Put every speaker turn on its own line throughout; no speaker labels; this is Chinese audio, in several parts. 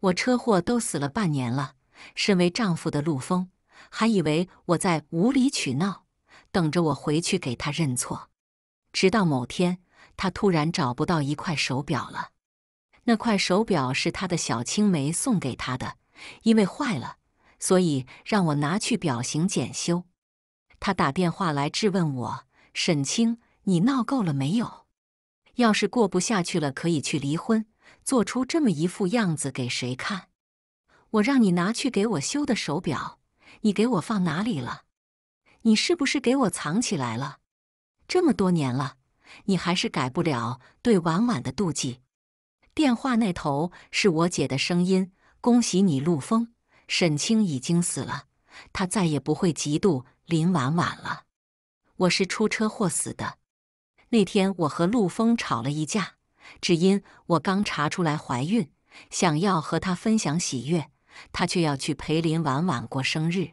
我车祸都死了半年了，身为丈夫的陆峰还以为我在无理取闹，等着我回去给他认错。直到某天，他突然找不到一块手表了，那块手表是他的小青梅送给他的，因为坏了，所以让我拿去表行检修。他打电话来质问我：“沈清，你闹够了没有？要是过不下去了，可以去离婚。”做出这么一副样子给谁看？我让你拿去给我修的手表，你给我放哪里了？你是不是给我藏起来了？这么多年了，你还是改不了对婉婉的妒忌。电话那头是我姐的声音：“恭喜你，陆峰，沈清已经死了，他再也不会嫉妒林婉婉了。我是出车祸死的，那天我和陆峰吵了一架。”只因我刚查出来怀孕，想要和他分享喜悦，他却要去陪林婉婉过生日。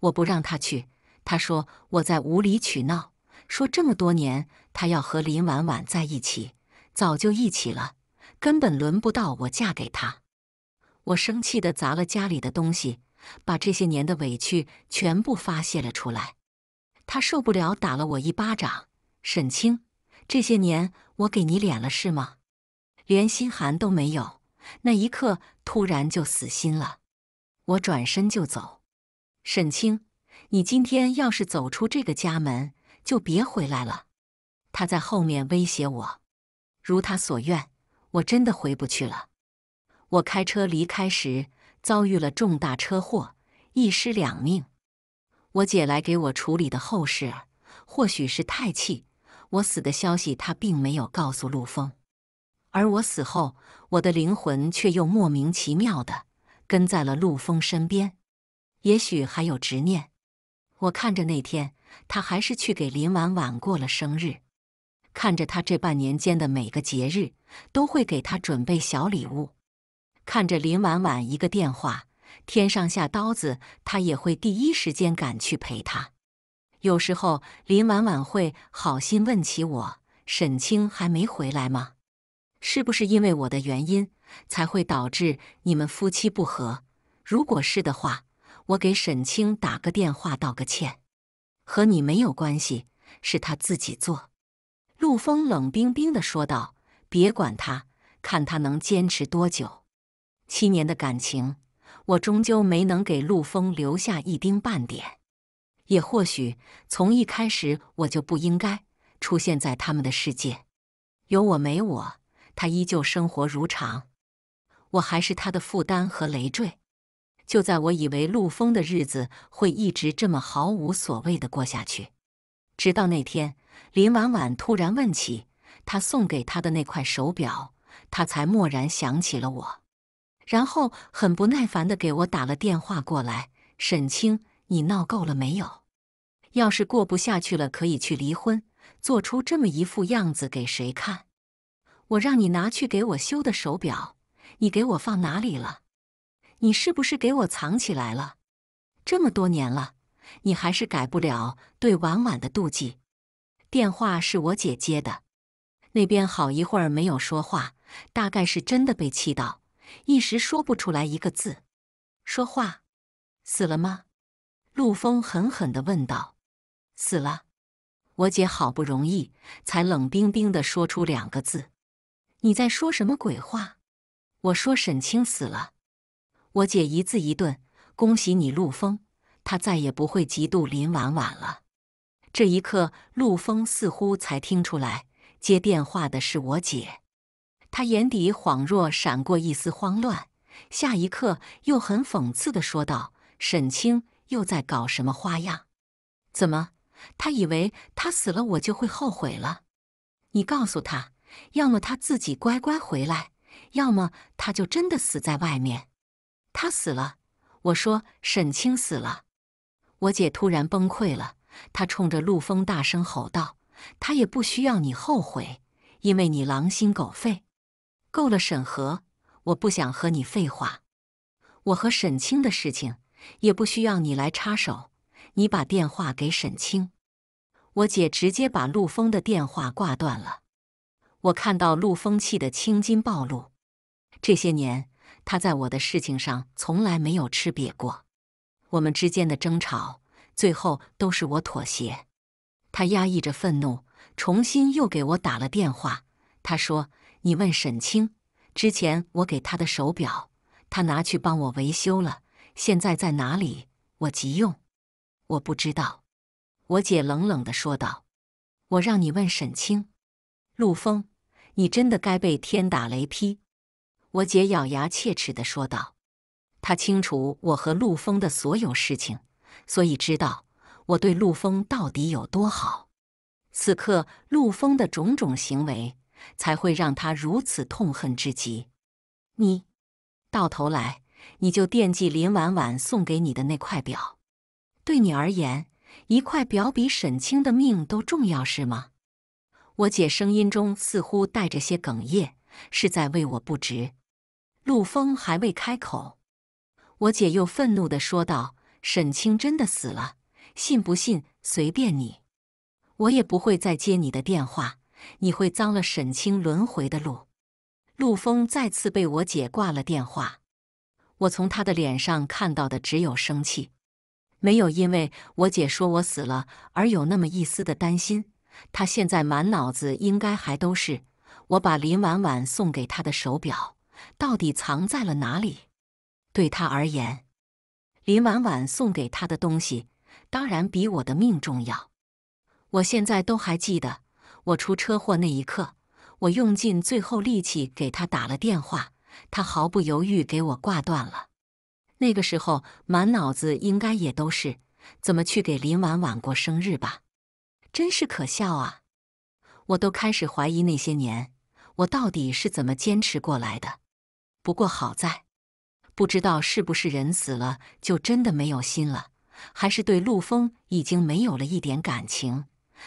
我不让他去，他说我在无理取闹，说这么多年他要和林婉婉在一起，早就一起了，根本轮不到我嫁给他。我生气地砸了家里的东西，把这些年的委屈全部发泄了出来。他受不了，打了我一巴掌。沈清，这些年。我给你脸了是吗？连心寒都没有，那一刻突然就死心了。我转身就走。沈清，你今天要是走出这个家门，就别回来了。他在后面威胁我。如他所愿，我真的回不去了。我开车离开时遭遇了重大车祸，一尸两命。我姐来给我处理的后事，或许是太气。我死的消息，他并没有告诉陆枫。而我死后，我的灵魂却又莫名其妙的跟在了陆枫身边。也许还有执念。我看着那天，他还是去给林婉婉过了生日。看着他这半年间的每个节日，都会给他准备小礼物。看着林婉婉一个电话，天上下刀子，他也会第一时间赶去陪她。有时候，林婉婉会好心问起我：“沈清还没回来吗？是不是因为我的原因才会导致你们夫妻不和？如果是的话，我给沈清打个电话道个歉，和你没有关系，是他自己做。”陆枫冷冰冰地说道：“别管他，看他能坚持多久。七年的感情，我终究没能给陆枫留下一丁半点。”也或许，从一开始我就不应该出现在他们的世界。有我没我，他依旧生活如常，我还是他的负担和累赘。就在我以为陆枫的日子会一直这么毫无所谓的过下去，直到那天，林婉婉突然问起他送给他的那块手表，他才蓦然想起了我，然后很不耐烦的给我打了电话过来。沈清。你闹够了没有？要是过不下去了，可以去离婚。做出这么一副样子给谁看？我让你拿去给我修的手表，你给我放哪里了？你是不是给我藏起来了？这么多年了，你还是改不了对婉婉的妒忌。电话是我姐接的，那边好一会儿没有说话，大概是真的被气到，一时说不出来一个字。说话，死了吗？陆枫狠狠的问道：“死了？”我姐好不容易才冷冰冰的说出两个字：“你在说什么鬼话？”我说：“沈清死了。”我姐一字一顿：“恭喜你，陆枫，他再也不会嫉妒林婉婉了。”这一刻，陆枫似乎才听出来接电话的是我姐，他眼底恍若闪过一丝慌乱，下一刻又很讽刺的说道：“沈清。”又在搞什么花样？怎么他以为他死了我就会后悔了？你告诉他，要么他自己乖乖回来，要么他就真的死在外面。他死了，我说沈清死了，我姐突然崩溃了，她冲着陆风大声吼道：“他也不需要你后悔，因为你狼心狗肺。”够了，沈河，我不想和你废话。我和沈清的事情。也不需要你来插手，你把电话给沈清。我姐直接把陆峰的电话挂断了。我看到陆风气得青筋暴露。这些年，他在我的事情上从来没有吃瘪过。我们之间的争吵，最后都是我妥协。他压抑着愤怒，重新又给我打了电话。他说：“你问沈清，之前我给他的手表，他拿去帮我维修了。”现在在哪里？我急用，我不知道。我姐冷冷的说道：“我让你问沈清，陆峰，你真的该被天打雷劈！”我姐咬牙切齿的说道：“她清楚我和陆峰的所有事情，所以知道我对陆峰到底有多好。此刻陆峰的种种行为才会让他如此痛恨至极。你，到头来。”你就惦记林婉婉送给你的那块表，对你而言，一块表比沈清的命都重要是吗？我姐声音中似乎带着些哽咽，是在为我不值。陆风还未开口，我姐又愤怒地说道：“沈清真的死了，信不信随便你，我也不会再接你的电话，你会脏了沈清轮回的路。”陆风再次被我姐挂了电话。我从他的脸上看到的只有生气，没有因为我姐说我死了而有那么一丝的担心。他现在满脑子应该还都是我把林婉婉送给他的手表到底藏在了哪里。对他而言，林婉婉送给他的东西当然比我的命重要。我现在都还记得，我出车祸那一刻，我用尽最后力气给他打了电话。他毫不犹豫给我挂断了。那个时候，满脑子应该也都是怎么去给林婉婉过生日吧？真是可笑啊！我都开始怀疑那些年我到底是怎么坚持过来的。不过好在，不知道是不是人死了就真的没有心了，还是对陆枫已经没有了一点感情？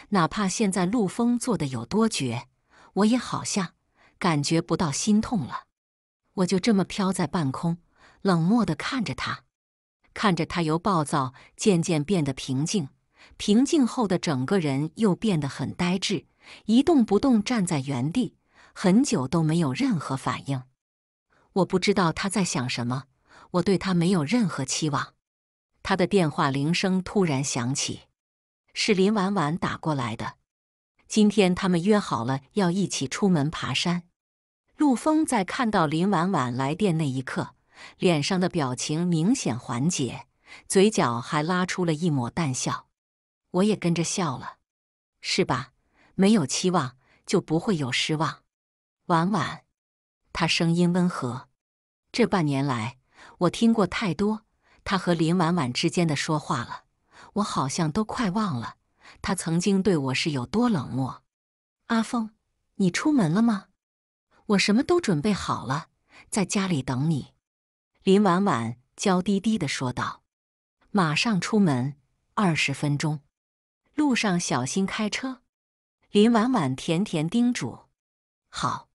哪怕现在陆枫做的有多绝，我也好像感觉不到心痛了。我就这么飘在半空，冷漠的看着他，看着他由暴躁渐渐变得平静，平静后的整个人又变得很呆滞，一动不动站在原地，很久都没有任何反应。我不知道他在想什么，我对他没有任何期望。他的电话铃声突然响起，是林婉婉打过来的。今天他们约好了要一起出门爬山。陆风在看到林婉婉来电那一刻，脸上的表情明显缓解，嘴角还拉出了一抹淡笑。我也跟着笑了，是吧？没有期望就不会有失望。婉婉，他声音温和。这半年来，我听过太多他和林婉婉之间的说话了，我好像都快忘了他曾经对我是有多冷漠。阿峰，你出门了吗？我什么都准备好了，在家里等你。”林婉婉娇滴滴地说道。“马上出门，二十分钟，路上小心开车。”林婉婉甜甜叮嘱。“好。”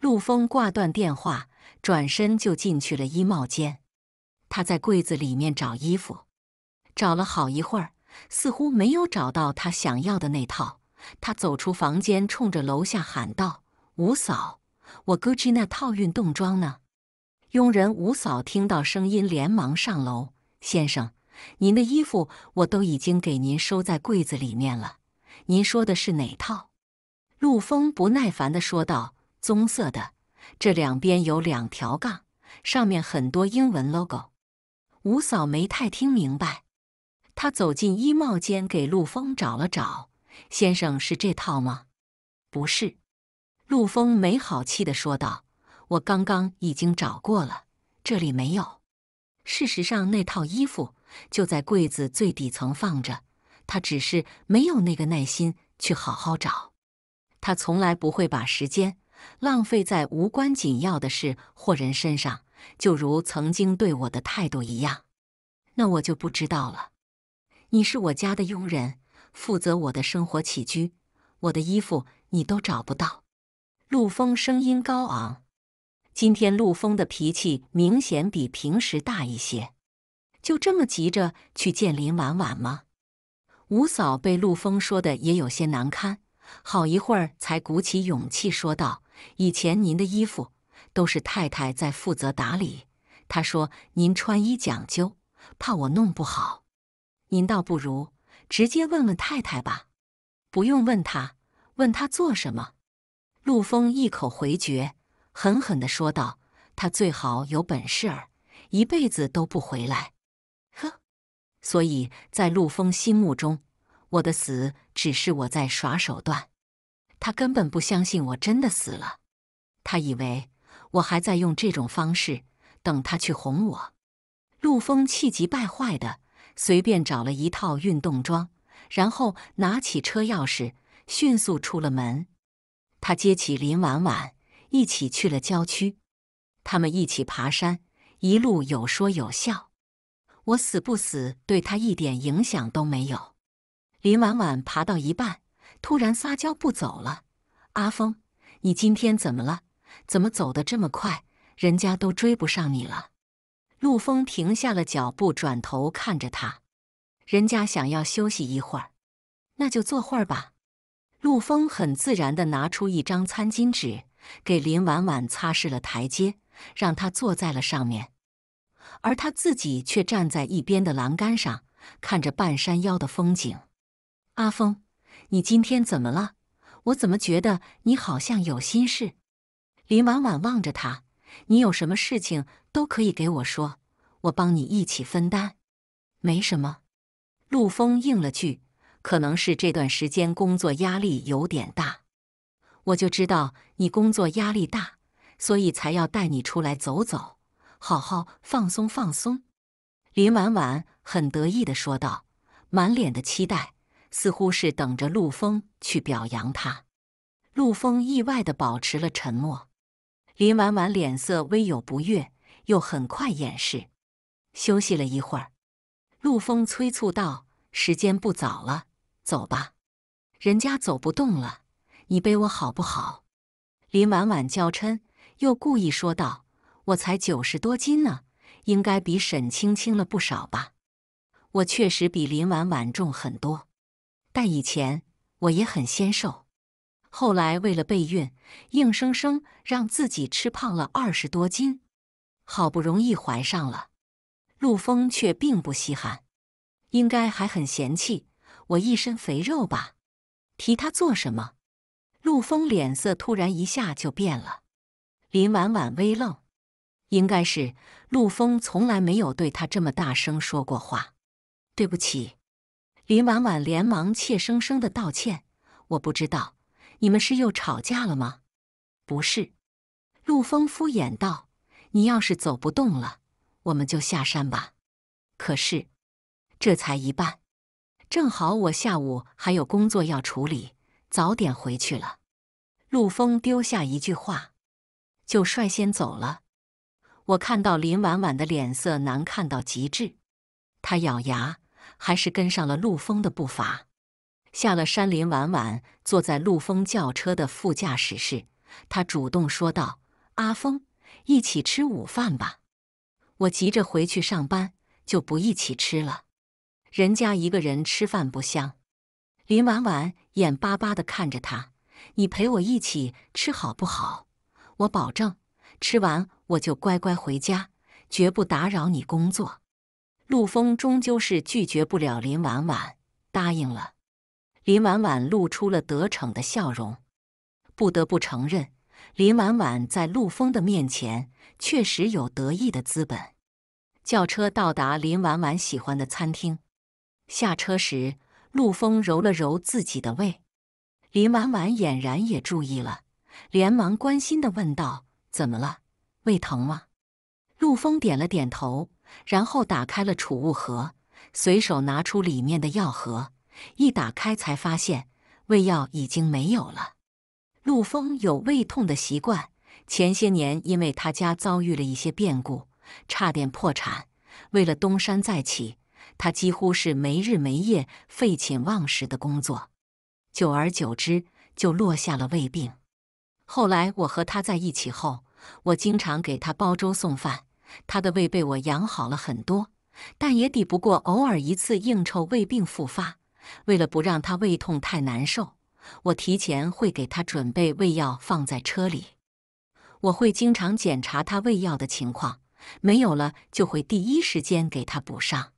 陆峰挂断电话，转身就进去了衣帽间。他在柜子里面找衣服，找了好一会儿，似乎没有找到他想要的那套。他走出房间，冲着楼下喊道：“五嫂。”我哥去那套运动装呢？佣人吴嫂听到声音，连忙上楼。先生，您的衣服我都已经给您收在柜子里面了。您说的是哪套？陆风不耐烦地说道：“棕色的，这两边有两条杠，上面很多英文 logo。”吴嫂没太听明白，她走进衣帽间给陆风找了找。先生是这套吗？不是。陆风没好气的说道：“我刚刚已经找过了，这里没有。事实上，那套衣服就在柜子最底层放着，他只是没有那个耐心去好好找。他从来不会把时间浪费在无关紧要的事或人身上，就如曾经对我的态度一样。那我就不知道了。你是我家的佣人，负责我的生活起居，我的衣服你都找不到。”陆风声音高昂，今天陆风的脾气明显比平时大一些，就这么急着去见林婉婉吗？吴嫂被陆风说的也有些难堪，好一会儿才鼓起勇气说道：“以前您的衣服都是太太在负责打理，她说您穿衣讲究，怕我弄不好，您倒不如直接问问太太吧，不用问她，问她做什么。”陆枫一口回绝，狠狠地说道：“他最好有本事儿，一辈子都不回来。”呵，所以在陆枫心目中，我的死只是我在耍手段，他根本不相信我真的死了，他以为我还在用这种方式等他去哄我。陆峰气急败坏的，随便找了一套运动装，然后拿起车钥匙，迅速出了门。他接起林婉婉，一起去了郊区。他们一起爬山，一路有说有笑。我死不死，对他一点影响都没有。林婉婉爬到一半，突然撒娇不走了：“阿峰，你今天怎么了？怎么走得这么快？人家都追不上你了。”陆峰停下了脚步，转头看着他：“人家想要休息一会儿，那就坐会儿吧。”陆枫很自然地拿出一张餐巾纸，给林婉婉擦拭了台阶，让她坐在了上面，而他自己却站在一边的栏杆上，看着半山腰的风景。阿峰，你今天怎么了？我怎么觉得你好像有心事？林婉婉望着他：“你有什么事情都可以给我说，我帮你一起分担。”没什么，陆枫应了句。可能是这段时间工作压力有点大，我就知道你工作压力大，所以才要带你出来走走，好好放松放松。林婉婉很得意的说道，满脸的期待，似乎是等着陆风去表扬他。陆风意外的保持了沉默，林婉婉脸色微有不悦，又很快掩饰。休息了一会儿，陆风催促道：“时间不早了。”走吧，人家走不动了，你背我好不好？林婉婉娇嗔，又故意说道：“我才九十多斤呢，应该比沈青轻了不少吧？”我确实比林婉婉重很多，但以前我也很纤瘦，后来为了备孕，硬生生让自己吃胖了二十多斤，好不容易怀上了，陆枫却并不稀罕，应该还很嫌弃。我一身肥肉吧，提他做什么？陆枫脸色突然一下就变了。林婉婉微愣，应该是陆枫从来没有对他这么大声说过话。对不起，林婉婉连忙怯生生的道歉。我不知道你们是又吵架了吗？不是，陆枫敷衍道。你要是走不动了，我们就下山吧。可是，这才一半。正好我下午还有工作要处理，早点回去了。陆峰丢下一句话，就率先走了。我看到林婉婉的脸色难看到极致，她咬牙还是跟上了陆峰的步伐。下了山，林婉婉坐在陆丰轿车的副驾驶室，她主动说道：“阿峰，一起吃午饭吧。我急着回去上班，就不一起吃了。”人家一个人吃饭不香，林婉婉眼巴巴的看着他，你陪我一起吃好不好？我保证吃完我就乖乖回家，绝不打扰你工作。陆枫终究是拒绝不了林婉婉，答应了。林婉婉露出了得逞的笑容。不得不承认，林婉婉在陆枫的面前确实有得意的资本。轿车到达林婉婉喜欢的餐厅。下车时，陆枫揉了揉自己的胃，林婉婉俨然也注意了，连忙关心的问道：“怎么了？胃疼吗？”陆枫点了点头，然后打开了储物盒，随手拿出里面的药盒，一打开才发现胃药已经没有了。陆枫有胃痛的习惯，前些年因为他家遭遇了一些变故，差点破产，为了东山再起。他几乎是没日没夜、废寝忘食的工作，久而久之就落下了胃病。后来我和他在一起后，我经常给他煲粥送饭，他的胃被我养好了很多，但也抵不过偶尔一次应酬，胃病复发。为了不让他胃痛太难受，我提前会给他准备胃药放在车里，我会经常检查他胃药的情况，没有了就会第一时间给他补上。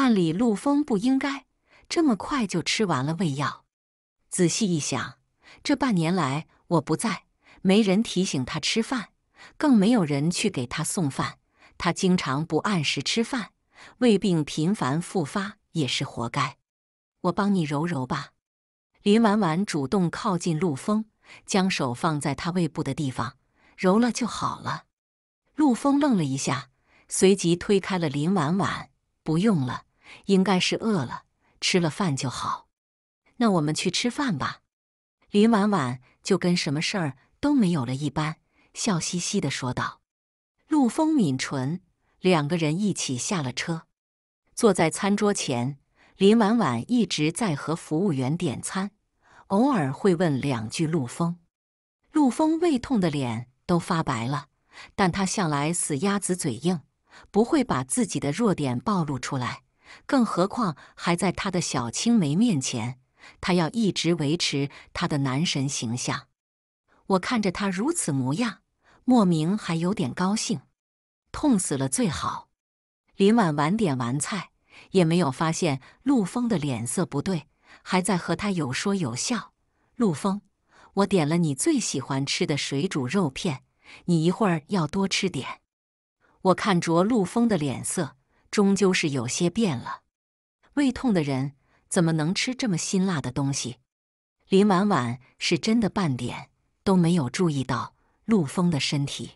按理陆风不应该这么快就吃完了胃药。仔细一想，这半年来我不在，没人提醒他吃饭，更没有人去给他送饭，他经常不按时吃饭，胃病频繁复发也是活该。我帮你揉揉吧。林婉婉主动靠近陆风，将手放在他胃部的地方，揉了就好了。陆风愣了一下，随即推开了林婉婉：“不用了。”应该是饿了，吃了饭就好。那我们去吃饭吧。林婉婉就跟什么事儿都没有了一般，笑嘻嘻地说道。陆风抿唇，两个人一起下了车，坐在餐桌前。林婉婉一直在和服务员点餐，偶尔会问两句陆风。陆风胃痛的脸都发白了，但他向来死鸭子嘴硬，不会把自己的弱点暴露出来。更何况还在他的小青梅面前，他要一直维持他的男神形象。我看着他如此模样，莫名还有点高兴。痛死了最好。林婉晚点完菜也没有发现陆枫的脸色不对，还在和他有说有笑。陆枫，我点了你最喜欢吃的水煮肉片，你一会儿要多吃点。我看着陆枫的脸色。终究是有些变了。胃痛的人怎么能吃这么辛辣的东西？林婉婉是真的半点都没有注意到陆枫的身体。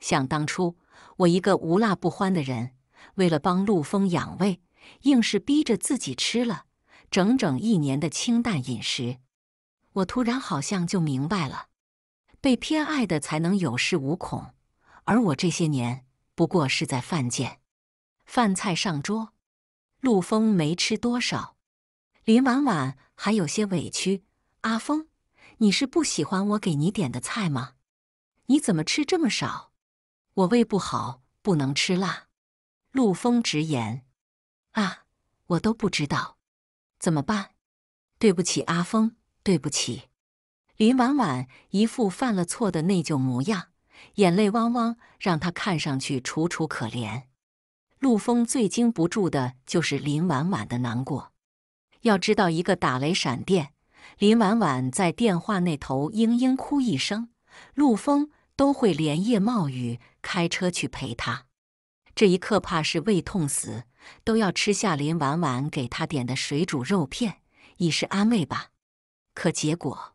想当初，我一个无辣不欢的人，为了帮陆枫养胃，硬是逼着自己吃了整整一年的清淡饮食。我突然好像就明白了：被偏爱的才能有恃无恐，而我这些年不过是在犯贱。饭菜上桌，陆峰没吃多少，林婉婉还有些委屈：“阿峰，你是不喜欢我给你点的菜吗？你怎么吃这么少？我胃不好，不能吃辣。”陆峰直言：“啊，我都不知道，怎么办？对不起，阿峰，对不起。”林婉婉一副犯了错的内疚模样，眼泪汪汪，让他看上去楚楚可怜。陆枫最经不住的就是林婉婉的难过。要知道，一个打雷闪电，林婉婉在电话那头嘤嘤哭一声，陆枫都会连夜冒雨开车去陪她。这一刻，怕是胃痛死都要吃下林婉婉给他点的水煮肉片，以示安慰吧。可结果，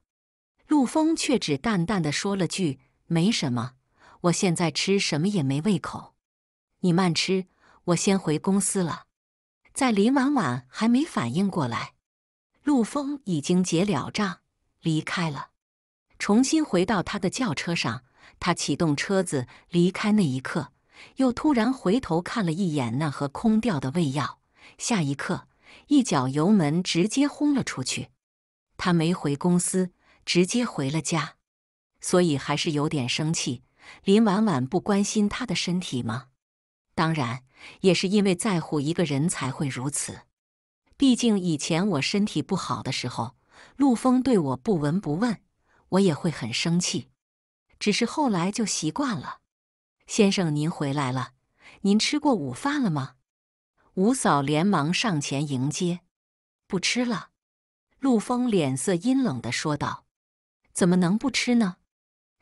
陆枫却只淡淡的说了句：“没什么，我现在吃什么也没胃口，你慢吃。”我先回公司了，在林婉婉还没反应过来，陆峰已经结了账离开了。重新回到他的轿车上，他启动车子离开那一刻，又突然回头看了一眼那盒空掉的胃药。下一刻，一脚油门直接轰了出去。他没回公司，直接回了家，所以还是有点生气。林婉婉不关心他的身体吗？当然，也是因为在乎一个人才会如此。毕竟以前我身体不好的时候，陆风对我不闻不问，我也会很生气。只是后来就习惯了。先生，您回来了，您吃过午饭了吗？吴嫂连忙上前迎接。不吃了，陆峰脸色阴冷的说道：“怎么能不吃呢？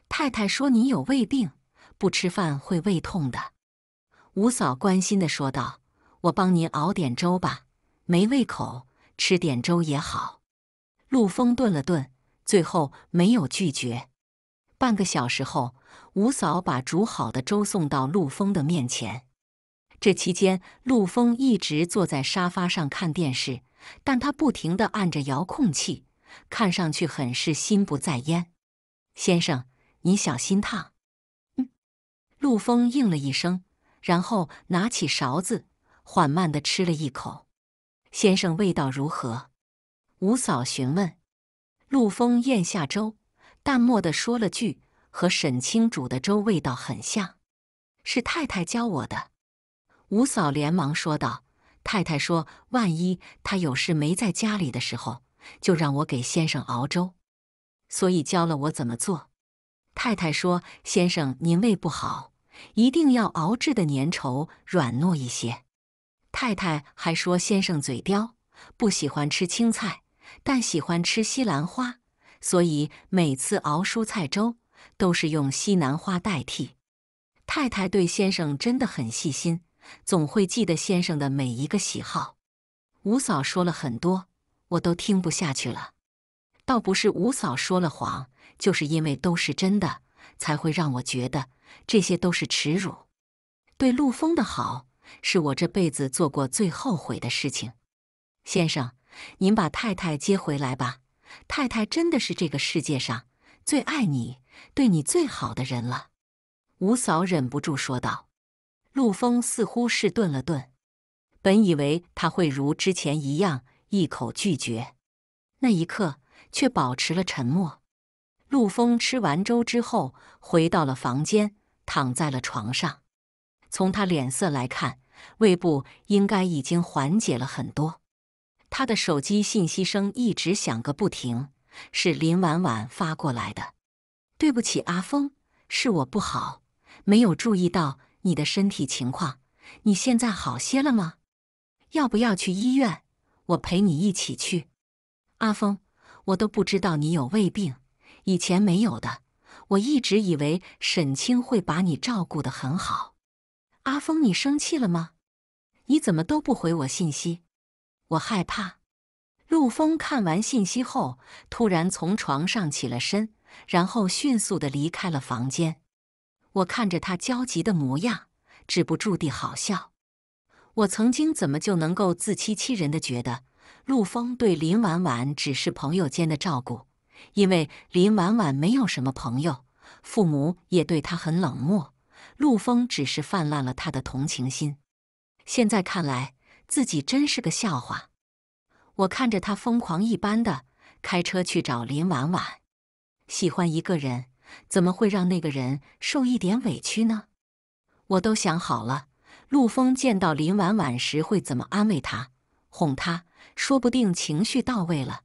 太太说你有胃病，不吃饭会胃痛的。”吴嫂关心的说道：“我帮您熬点粥吧，没胃口，吃点粥也好。”陆峰顿了顿，最后没有拒绝。半个小时后，吴嫂把煮好的粥送到陆峰的面前。这期间，陆峰一直坐在沙发上看电视，但他不停的按着遥控器，看上去很是心不在焉。“先生，你小心烫。”“嗯。”陆峰应了一声。然后拿起勺子，缓慢的吃了一口。先生，味道如何？五嫂询问。陆丰咽下粥，淡漠的说了句：“和沈清煮的粥味道很像。”是太太教我的。五嫂连忙说道：“太太说，万一她有事没在家里的时候，就让我给先生熬粥，所以教了我怎么做。”太太说：“先生，您胃不好。”一定要熬制的粘稠软糯一些。太太还说，先生嘴刁，不喜欢吃青菜，但喜欢吃西兰花，所以每次熬蔬菜粥都是用西兰花代替。太太对先生真的很细心，总会记得先生的每一个喜好。五嫂说了很多，我都听不下去了。倒不是五嫂说了谎，就是因为都是真的，才会让我觉得。这些都是耻辱，对陆风的好是我这辈子做过最后悔的事情。先生，您把太太接回来吧，太太真的是这个世界上最爱你、对你最好的人了。”五嫂忍不住说道。陆风似乎是顿了顿，本以为他会如之前一样一口拒绝，那一刻却保持了沉默。陆风吃完粥之后，回到了房间。躺在了床上，从他脸色来看，胃部应该已经缓解了很多。他的手机信息声一直响个不停，是林婉婉发过来的：“对不起，阿峰，是我不好，没有注意到你的身体情况。你现在好些了吗？要不要去医院？我陪你一起去。阿峰，我都不知道你有胃病，以前没有的。”我一直以为沈清会把你照顾的很好，阿峰，你生气了吗？你怎么都不回我信息，我害怕。陆峰看完信息后，突然从床上起了身，然后迅速的离开了房间。我看着他焦急的模样，止不住地好笑。我曾经怎么就能够自欺欺人的觉得陆峰对林婉婉只是朋友间的照顾？因为林婉婉没有什么朋友，父母也对她很冷漠。陆枫只是泛滥了他的同情心。现在看来，自己真是个笑话。我看着他疯狂一般的开车去找林婉婉。喜欢一个人，怎么会让那个人受一点委屈呢？我都想好了，陆枫见到林婉婉时会怎么安慰她、哄她，说不定情绪到位了。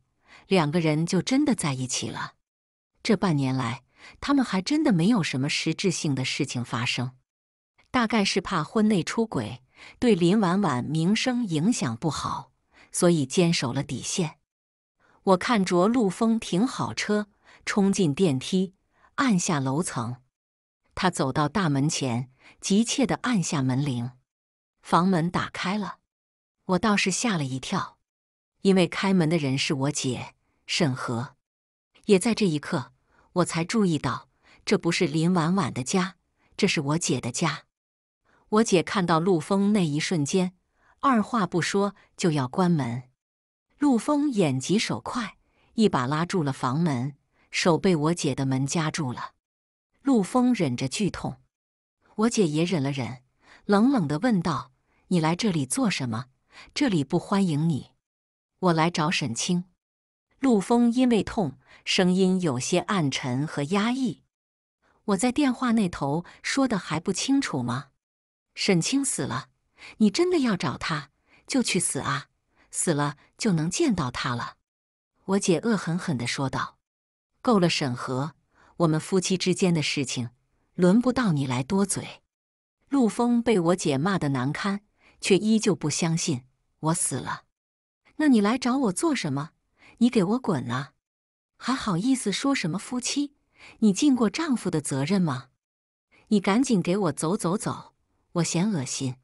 两个人就真的在一起了。这半年来，他们还真的没有什么实质性的事情发生。大概是怕婚内出轨对林婉婉名声影响不好，所以坚守了底线。我看着陆峰停好车，冲进电梯，按下楼层。他走到大门前，急切的按下门铃。房门打开了，我倒是吓了一跳，因为开门的人是我姐。审核，也在这一刻，我才注意到这不是林婉婉的家，这是我姐的家。我姐看到陆峰那一瞬间，二话不说就要关门。陆峰眼疾手快，一把拉住了房门，手被我姐的门夹住了。陆峰忍着剧痛，我姐也忍了忍，冷冷的问道：“你来这里做什么？这里不欢迎你。”我来找沈清。陆枫因为痛，声音有些暗沉和压抑。我在电话那头说的还不清楚吗？沈清死了，你真的要找他，就去死啊！死了就能见到他了。我姐恶狠狠地说道：“够了，沈河，我们夫妻之间的事情，轮不到你来多嘴。”陆枫被我姐骂得难堪，却依旧不相信我死了。那你来找我做什么？你给我滚啊！还好意思说什么夫妻？你尽过丈夫的责任吗？你赶紧给我走走走！我嫌恶心。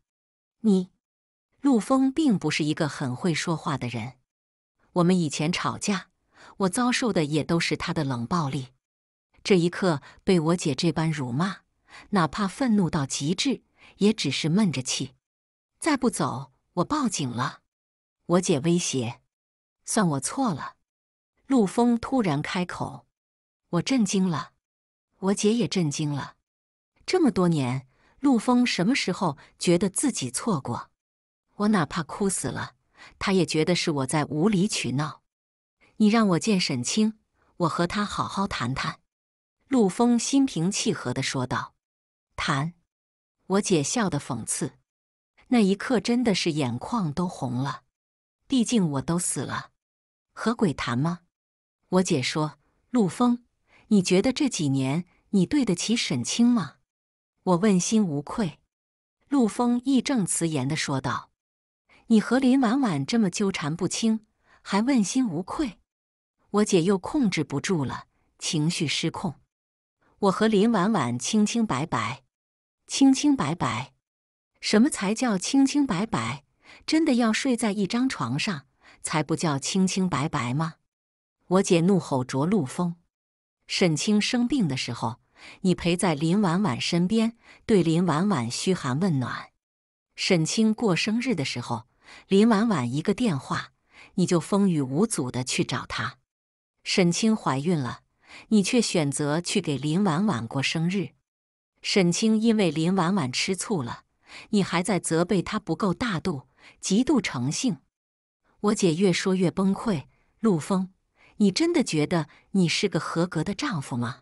你，陆峰并不是一个很会说话的人。我们以前吵架，我遭受的也都是他的冷暴力。这一刻被我姐这般辱骂，哪怕愤怒到极致，也只是闷着气。再不走，我报警了！我姐威胁。算我错了，陆峰突然开口，我震惊了，我姐也震惊了。这么多年，陆峰什么时候觉得自己错过？我哪怕哭死了，他也觉得是我在无理取闹。你让我见沈清，我和他好好谈谈。陆峰心平气和的说道：“谈。”我姐笑的讽刺，那一刻真的是眼眶都红了，毕竟我都死了。和鬼谈吗？我姐说：“陆峰，你觉得这几年你对得起沈清吗？”我问心无愧。陆峰义正辞严的说道：“你和林婉婉这么纠缠不清，还问心无愧？”我姐又控制不住了，情绪失控。我和林婉婉清清白白，清清白白，什么才叫清清白白？真的要睡在一张床上？才不叫清清白白吗？我姐怒吼着陆风：“沈清生病的时候，你陪在林婉婉身边，对林婉婉嘘寒问暖；沈清过生日的时候，林婉婉一个电话，你就风雨无阻地去找她；沈清怀孕了，你却选择去给林婉婉过生日；沈清因为林婉婉吃醋了，你还在责备她不够大度、嫉妒成性。”我姐越说越崩溃。陆峰，你真的觉得你是个合格的丈夫吗？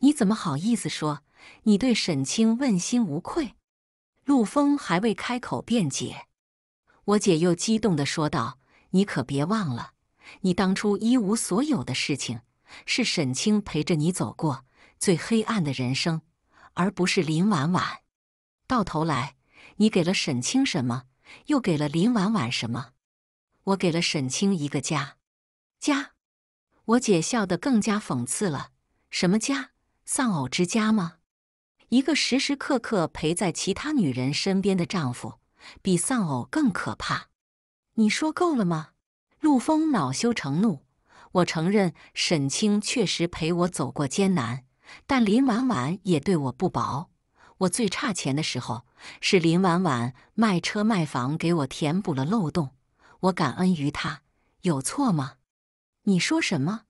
你怎么好意思说你对沈清问心无愧？陆峰还未开口辩解，我姐又激动的说道：“你可别忘了，你当初一无所有的事情，是沈清陪着你走过最黑暗的人生，而不是林婉婉。到头来，你给了沈清什么，又给了林婉婉什么？”我给了沈清一个家，家，我姐笑得更加讽刺了。什么家？丧偶之家吗？一个时时刻刻陪在其他女人身边的丈夫，比丧偶更可怕。你说够了吗？陆峰恼羞成怒。我承认沈清确实陪我走过艰难，但林婉婉也对我不薄。我最差钱的时候，是林婉婉卖车卖房给我填补了漏洞。我感恩于他，有错吗？你说什么？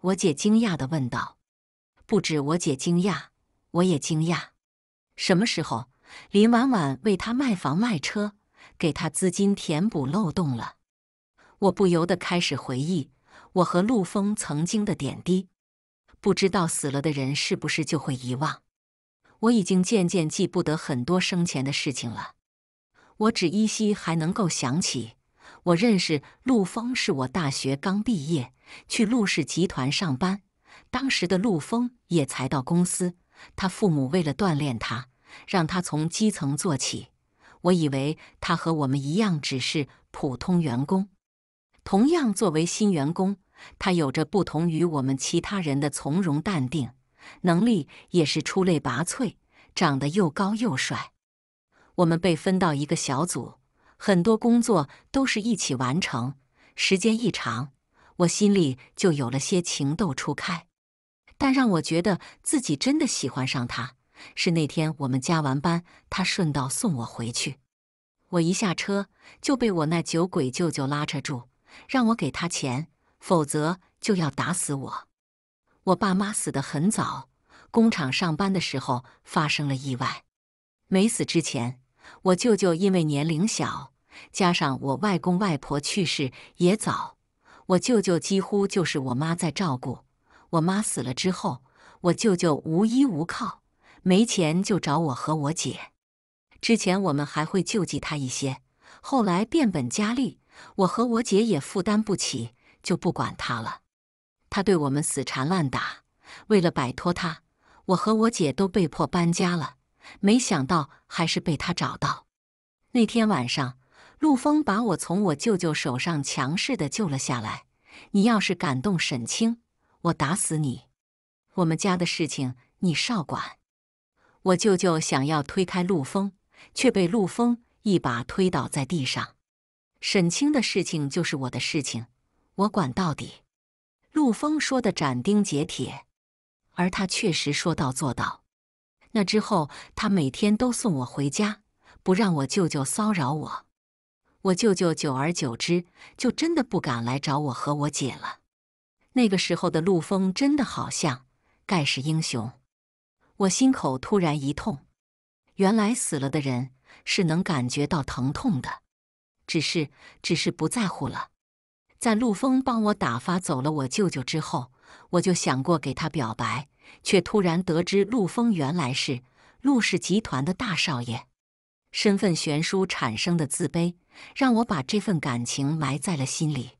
我姐惊讶地问道。不止我姐惊讶，我也惊讶。什么时候林婉婉为他卖房卖车，给他资金填补漏洞了？我不由得开始回忆我和陆枫曾经的点滴。不知道死了的人是不是就会遗忘？我已经渐渐记不得很多生前的事情了。我只依稀还能够想起。我认识陆丰，是我大学刚毕业去陆氏集团上班，当时的陆丰也才到公司。他父母为了锻炼他，让他从基层做起。我以为他和我们一样，只是普通员工。同样作为新员工，他有着不同于我们其他人的从容淡定，能力也是出类拔萃，长得又高又帅。我们被分到一个小组。很多工作都是一起完成，时间一长，我心里就有了些情窦初开。但让我觉得自己真的喜欢上他，是那天我们加完班，他顺道送我回去。我一下车就被我那酒鬼舅舅拉扯住，让我给他钱，否则就要打死我。我爸妈死得很早，工厂上班的时候发生了意外，没死之前，我舅舅因为年龄小。加上我外公外婆去世也早，我舅舅几乎就是我妈在照顾。我妈死了之后，我舅舅无依无靠，没钱就找我和我姐。之前我们还会救济他一些，后来变本加厉，我和我姐也负担不起，就不管他了。他对我们死缠烂打，为了摆脱他，我和我姐都被迫搬家了。没想到还是被他找到。那天晚上。陆峰把我从我舅舅手上强势的救了下来。你要是敢动沈清，我打死你！我们家的事情你少管。我舅舅想要推开陆峰，却被陆峰一把推倒在地上。沈清的事情就是我的事情，我管到底。陆峰说的斩钉截铁，而他确实说到做到。那之后，他每天都送我回家，不让我舅舅骚扰我。我舅舅久而久之就真的不敢来找我和我姐了。那个时候的陆峰真的好像盖世英雄，我心口突然一痛，原来死了的人是能感觉到疼痛的，只是只是不在乎了。在陆峰帮我打发走了我舅舅之后，我就想过给他表白，却突然得知陆峰原来是陆氏集团的大少爷，身份悬殊产生的自卑。让我把这份感情埋在了心里。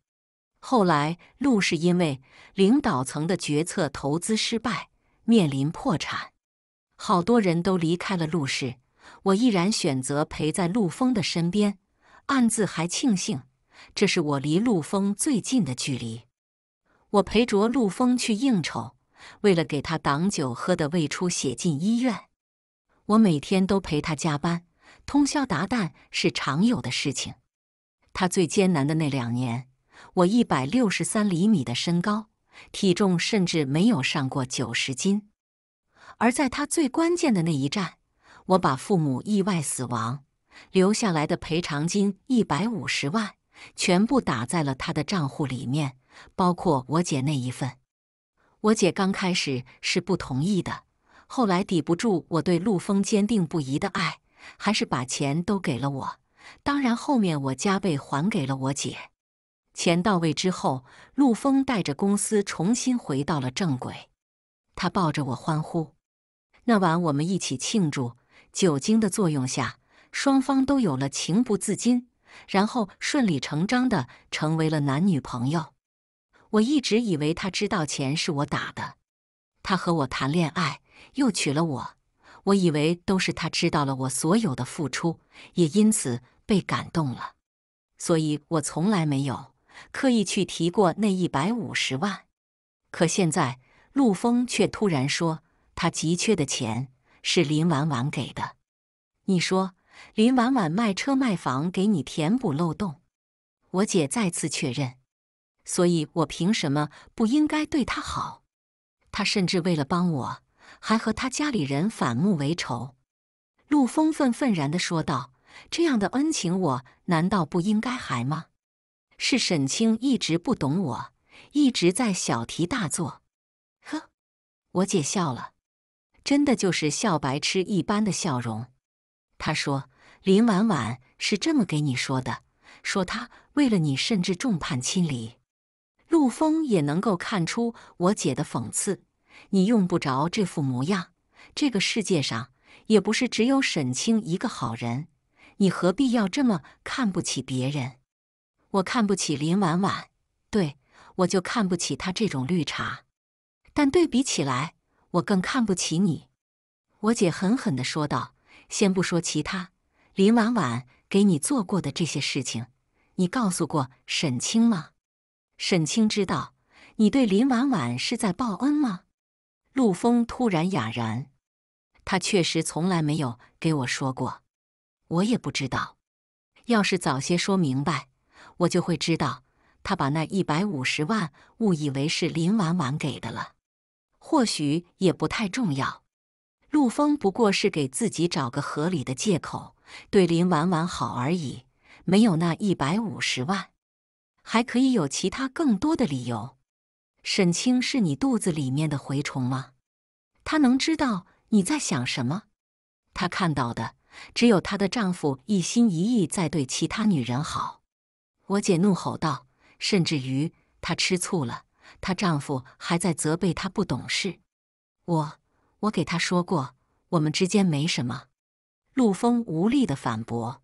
后来，陆氏因为领导层的决策投资失败，面临破产，好多人都离开了陆氏。我毅然选择陪在陆风的身边，暗自还庆幸，这是我离陆风最近的距离。我陪着陆风去应酬，为了给他挡酒喝的胃出血进医院，我每天都陪他加班。通宵达旦是常有的事情。他最艰难的那两年，我一百六十三厘米的身高，体重甚至没有上过九十斤。而在他最关键的那一战，我把父母意外死亡留下来的赔偿金一百五十万，全部打在了他的账户里面，包括我姐那一份。我姐刚开始是不同意的，后来抵不住我对陆峰坚定不移的爱。还是把钱都给了我，当然后面我加倍还给了我姐。钱到位之后，陆峰带着公司重新回到了正轨。他抱着我欢呼。那晚我们一起庆祝，酒精的作用下，双方都有了情不自禁，然后顺理成章的成为了男女朋友。我一直以为他知道钱是我打的，他和我谈恋爱，又娶了我。我以为都是他知道了我所有的付出，也因此被感动了，所以我从来没有刻意去提过那一百五十万。可现在陆风却突然说他急缺的钱是林婉婉给的。你说林婉婉卖车卖房给你填补漏洞，我姐再次确认，所以我凭什么不应该对她好？她甚至为了帮我。还和他家里人反目为仇，陆风愤愤然地说道：“这样的恩情，我难道不应该还吗？”是沈清一直不懂我，一直在小题大做。呵，我姐笑了，真的就是笑白痴一般的笑容。她说：“林婉婉是这么给你说的，说她为了你，甚至众叛亲离。”陆风也能够看出我姐的讽刺。你用不着这副模样，这个世界上也不是只有沈清一个好人，你何必要这么看不起别人？我看不起林婉婉，对我就看不起他这种绿茶。但对比起来，我更看不起你。我姐狠狠地说道：“先不说其他，林婉婉给你做过的这些事情，你告诉过沈清吗？沈清知道你对林婉婉是在报恩吗？”陆峰突然哑然，他确实从来没有给我说过，我也不知道。要是早些说明白，我就会知道，他把那一百五十万误以为是林婉婉给的了。或许也不太重要，陆峰不过是给自己找个合理的借口，对林婉婉好而已。没有那一百五十万，还可以有其他更多的理由。沈清是你肚子里面的蛔虫吗？她能知道你在想什么？她看到的只有她的丈夫一心一意在对其他女人好。我姐怒吼道：“甚至于她吃醋了，她丈夫还在责备她不懂事。”我，我给她说过，我们之间没什么。陆枫无力的反驳：“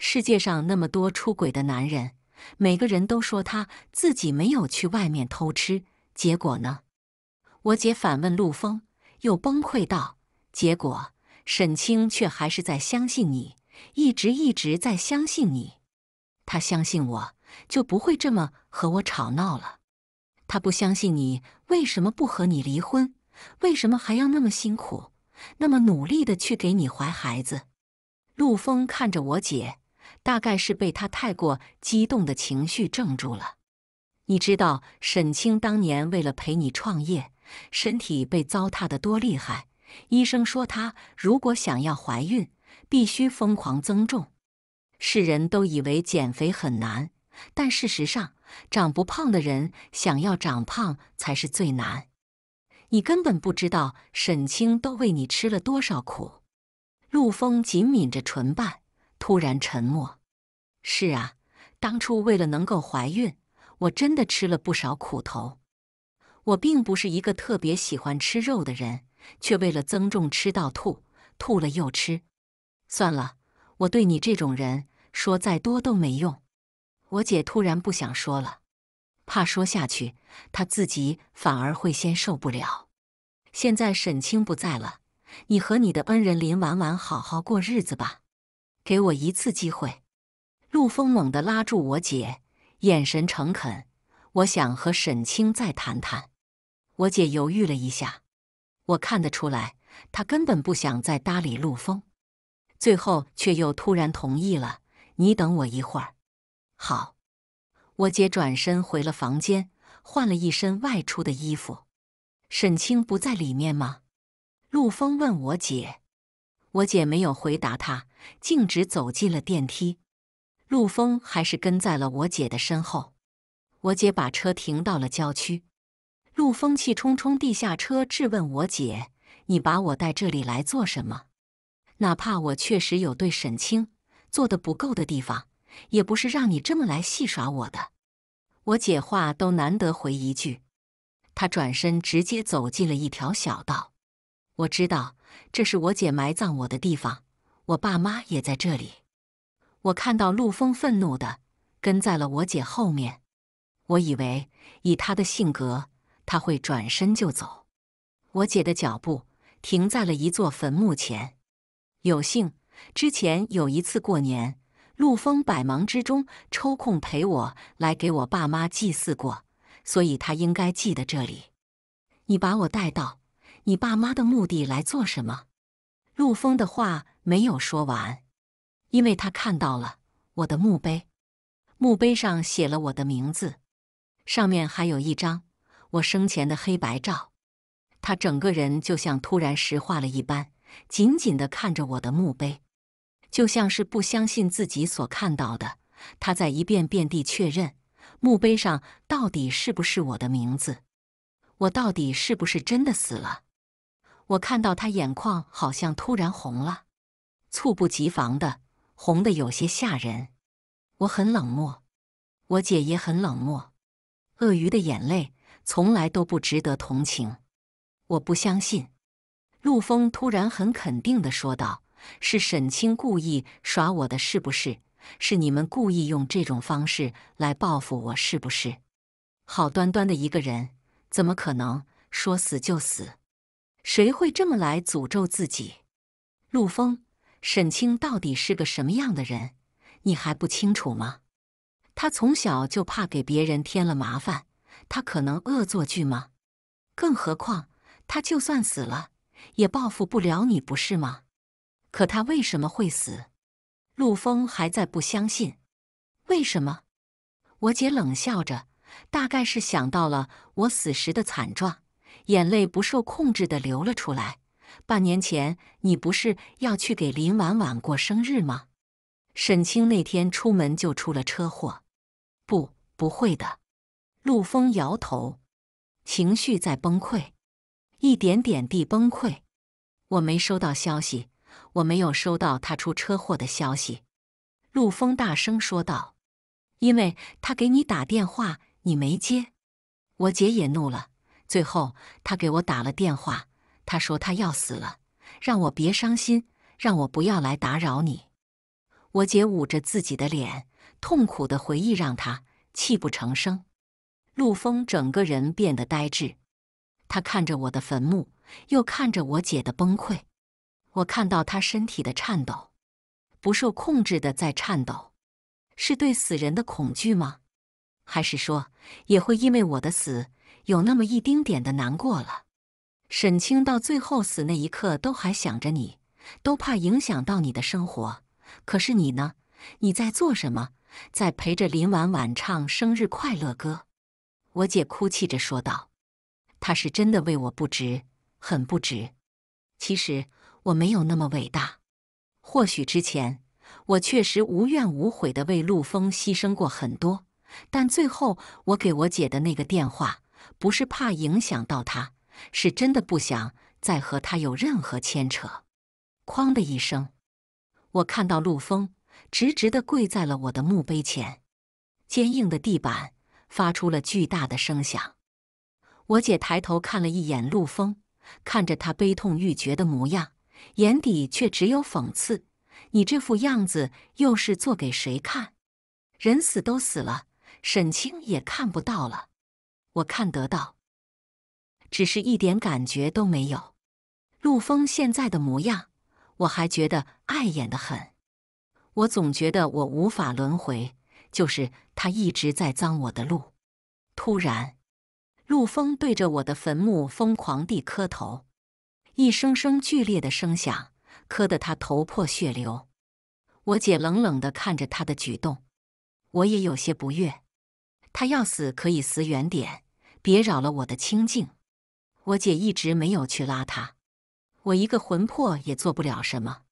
世界上那么多出轨的男人。”每个人都说他自己没有去外面偷吃，结果呢？我姐反问陆峰，又崩溃道：“结果沈清却还是在相信你，一直一直在相信你。他相信我就不会这么和我吵闹了。他不相信你，为什么不和你离婚？为什么还要那么辛苦，那么努力的去给你怀孩子？”陆风看着我姐。大概是被他太过激动的情绪怔住了。你知道沈清当年为了陪你创业，身体被糟蹋的多厉害？医生说他如果想要怀孕，必须疯狂增重。世人都以为减肥很难，但事实上，长不胖的人想要长胖才是最难。你根本不知道沈清都为你吃了多少苦。陆风紧抿着唇瓣。突然沉默。是啊，当初为了能够怀孕，我真的吃了不少苦头。我并不是一个特别喜欢吃肉的人，却为了增重吃到吐，吐了又吃。算了，我对你这种人说再多都没用。我姐突然不想说了，怕说下去，她自己反而会先受不了。现在沈清不在了，你和你的恩人林婉婉好好过日子吧。给我一次机会，陆峰猛地拉住我姐，眼神诚恳。我想和沈清再谈谈。我姐犹豫了一下，我看得出来，她根本不想再搭理陆峰，最后却又突然同意了。你等我一会儿。好。我姐转身回了房间，换了一身外出的衣服。沈清不在里面吗？陆峰问我姐。我姐没有回答他。径直走进了电梯，陆风还是跟在了我姐的身后。我姐把车停到了郊区，陆风气冲冲地下车质问我姐：“你把我带这里来做什么？哪怕我确实有对沈清做的不够的地方，也不是让你这么来戏耍我的。”我姐话都难得回一句，她转身直接走进了一条小道。我知道，这是我姐埋葬我的地方。我爸妈也在这里，我看到陆峰愤怒的跟在了我姐后面，我以为以他的性格，他会转身就走。我姐的脚步停在了一座坟墓前，有幸之前有一次过年，陆峰百忙之中抽空陪我来给我爸妈祭祀过，所以他应该记得这里。你把我带到你爸妈的墓地来做什么？陆峰的话。没有说完，因为他看到了我的墓碑，墓碑上写了我的名字，上面还有一张我生前的黑白照。他整个人就像突然石化了一般，紧紧地看着我的墓碑，就像是不相信自己所看到的。他在一遍遍地确认墓碑上到底是不是我的名字，我到底是不是真的死了？我看到他眼眶好像突然红了。猝不及防的，红的有些吓人。我很冷漠，我姐也很冷漠。鳄鱼的眼泪从来都不值得同情。我不相信。陆峰突然很肯定的说道：“是沈清故意耍我的，是不是？是你们故意用这种方式来报复我，是不是？好端端的一个人，怎么可能说死就死？谁会这么来诅咒自己？”陆峰，沈清到底是个什么样的人，你还不清楚吗？他从小就怕给别人添了麻烦，他可能恶作剧吗？更何况他就算死了，也报复不了你，不是吗？可他为什么会死？陆枫还在不相信，为什么？我姐冷笑着，大概是想到了我死时的惨状，眼泪不受控制的流了出来。半年前，你不是要去给林婉婉过生日吗？沈清那天出门就出了车祸，不，不会的。陆峰摇头，情绪在崩溃，一点点地崩溃。我没收到消息，我没有收到他出车祸的消息。陆峰大声说道：“因为他给你打电话，你没接。我姐也怒了，最后他给我打了电话。”他说：“他要死了，让我别伤心，让我不要来打扰你。”我姐捂着自己的脸，痛苦的回忆让她泣不成声。陆峰整个人变得呆滞，他看着我的坟墓，又看着我姐的崩溃，我看到他身体的颤抖，不受控制的在颤抖，是对死人的恐惧吗？还是说也会因为我的死有那么一丁点的难过了？沈清到最后死那一刻都还想着你，都怕影响到你的生活。可是你呢？你在做什么？在陪着林婉婉唱生日快乐歌。我姐哭泣着说道：“她是真的为我不值，很不值。其实我没有那么伟大。或许之前我确实无怨无悔地为陆枫牺牲过很多，但最后我给我姐的那个电话，不是怕影响到她。”是真的不想再和他有任何牵扯。哐的一声，我看到陆风直直地跪在了我的墓碑前，坚硬的地板发出了巨大的声响。我姐抬头看了一眼陆风，看着他悲痛欲绝的模样，眼底却只有讽刺：“你这副样子又是做给谁看？人死都死了，沈清也看不到了，我看得到。”只是一点感觉都没有。陆枫现在的模样，我还觉得碍眼的很。我总觉得我无法轮回，就是他一直在脏我的路。突然，陆峰对着我的坟墓疯狂地磕头，一声声剧烈的声响，磕得他头破血流。我姐冷冷地看着他的举动，我也有些不悦。他要死可以死远点，别扰了我的清静。我姐一直没有去拉他，我一个魂魄也做不了什么。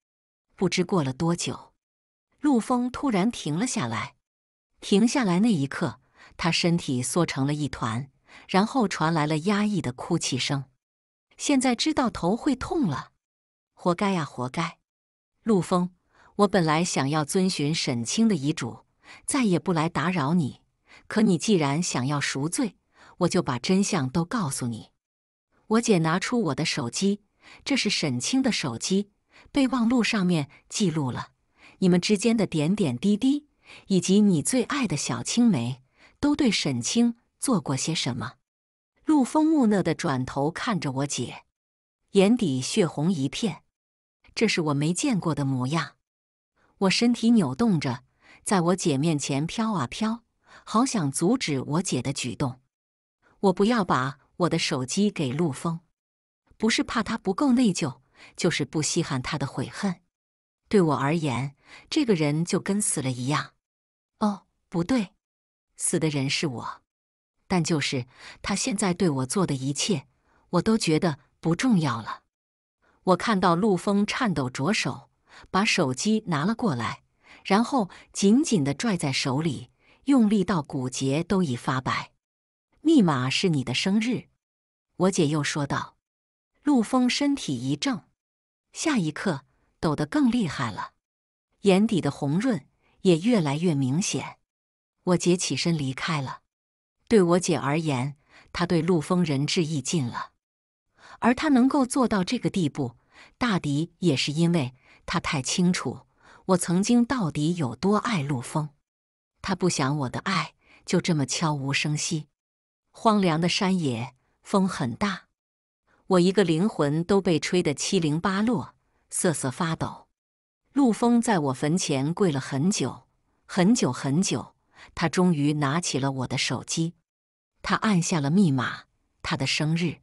不知过了多久，陆峰突然停了下来。停下来那一刻，他身体缩成了一团，然后传来了压抑的哭泣声。现在知道头会痛了，活该呀，活该！陆峰，我本来想要遵循沈清的遗嘱，再也不来打扰你。可你既然想要赎罪，我就把真相都告诉你。我姐拿出我的手机，这是沈清的手机备忘录，上面记录了你们之间的点点滴滴，以及你最爱的小青梅都对沈清做过些什么。陆枫木讷的转头看着我姐，眼底血红一片，这是我没见过的模样。我身体扭动着，在我姐面前飘啊飘，好想阻止我姐的举动，我不要把我的手机给陆风，不是怕他不够内疚，就是不稀罕他的悔恨。对我而言，这个人就跟死了一样。哦，不对，死的人是我。但就是他现在对我做的一切，我都觉得不重要了。我看到陆风颤抖着手把手机拿了过来，然后紧紧的拽在手里，用力到骨节都已发白。密码是你的生日。我姐又说道，陆枫身体一怔，下一刻抖得更厉害了，眼底的红润也越来越明显。我姐起身离开了。对我姐而言，她对陆枫仁至义尽了，而她能够做到这个地步，大抵也是因为她太清楚我曾经到底有多爱陆枫。她不想我的爱就这么悄无声息，荒凉的山野。风很大，我一个灵魂都被吹得七零八落，瑟瑟发抖。陆风在我坟前跪了很久，很久，很久。他终于拿起了我的手机，他按下了密码，他的生日。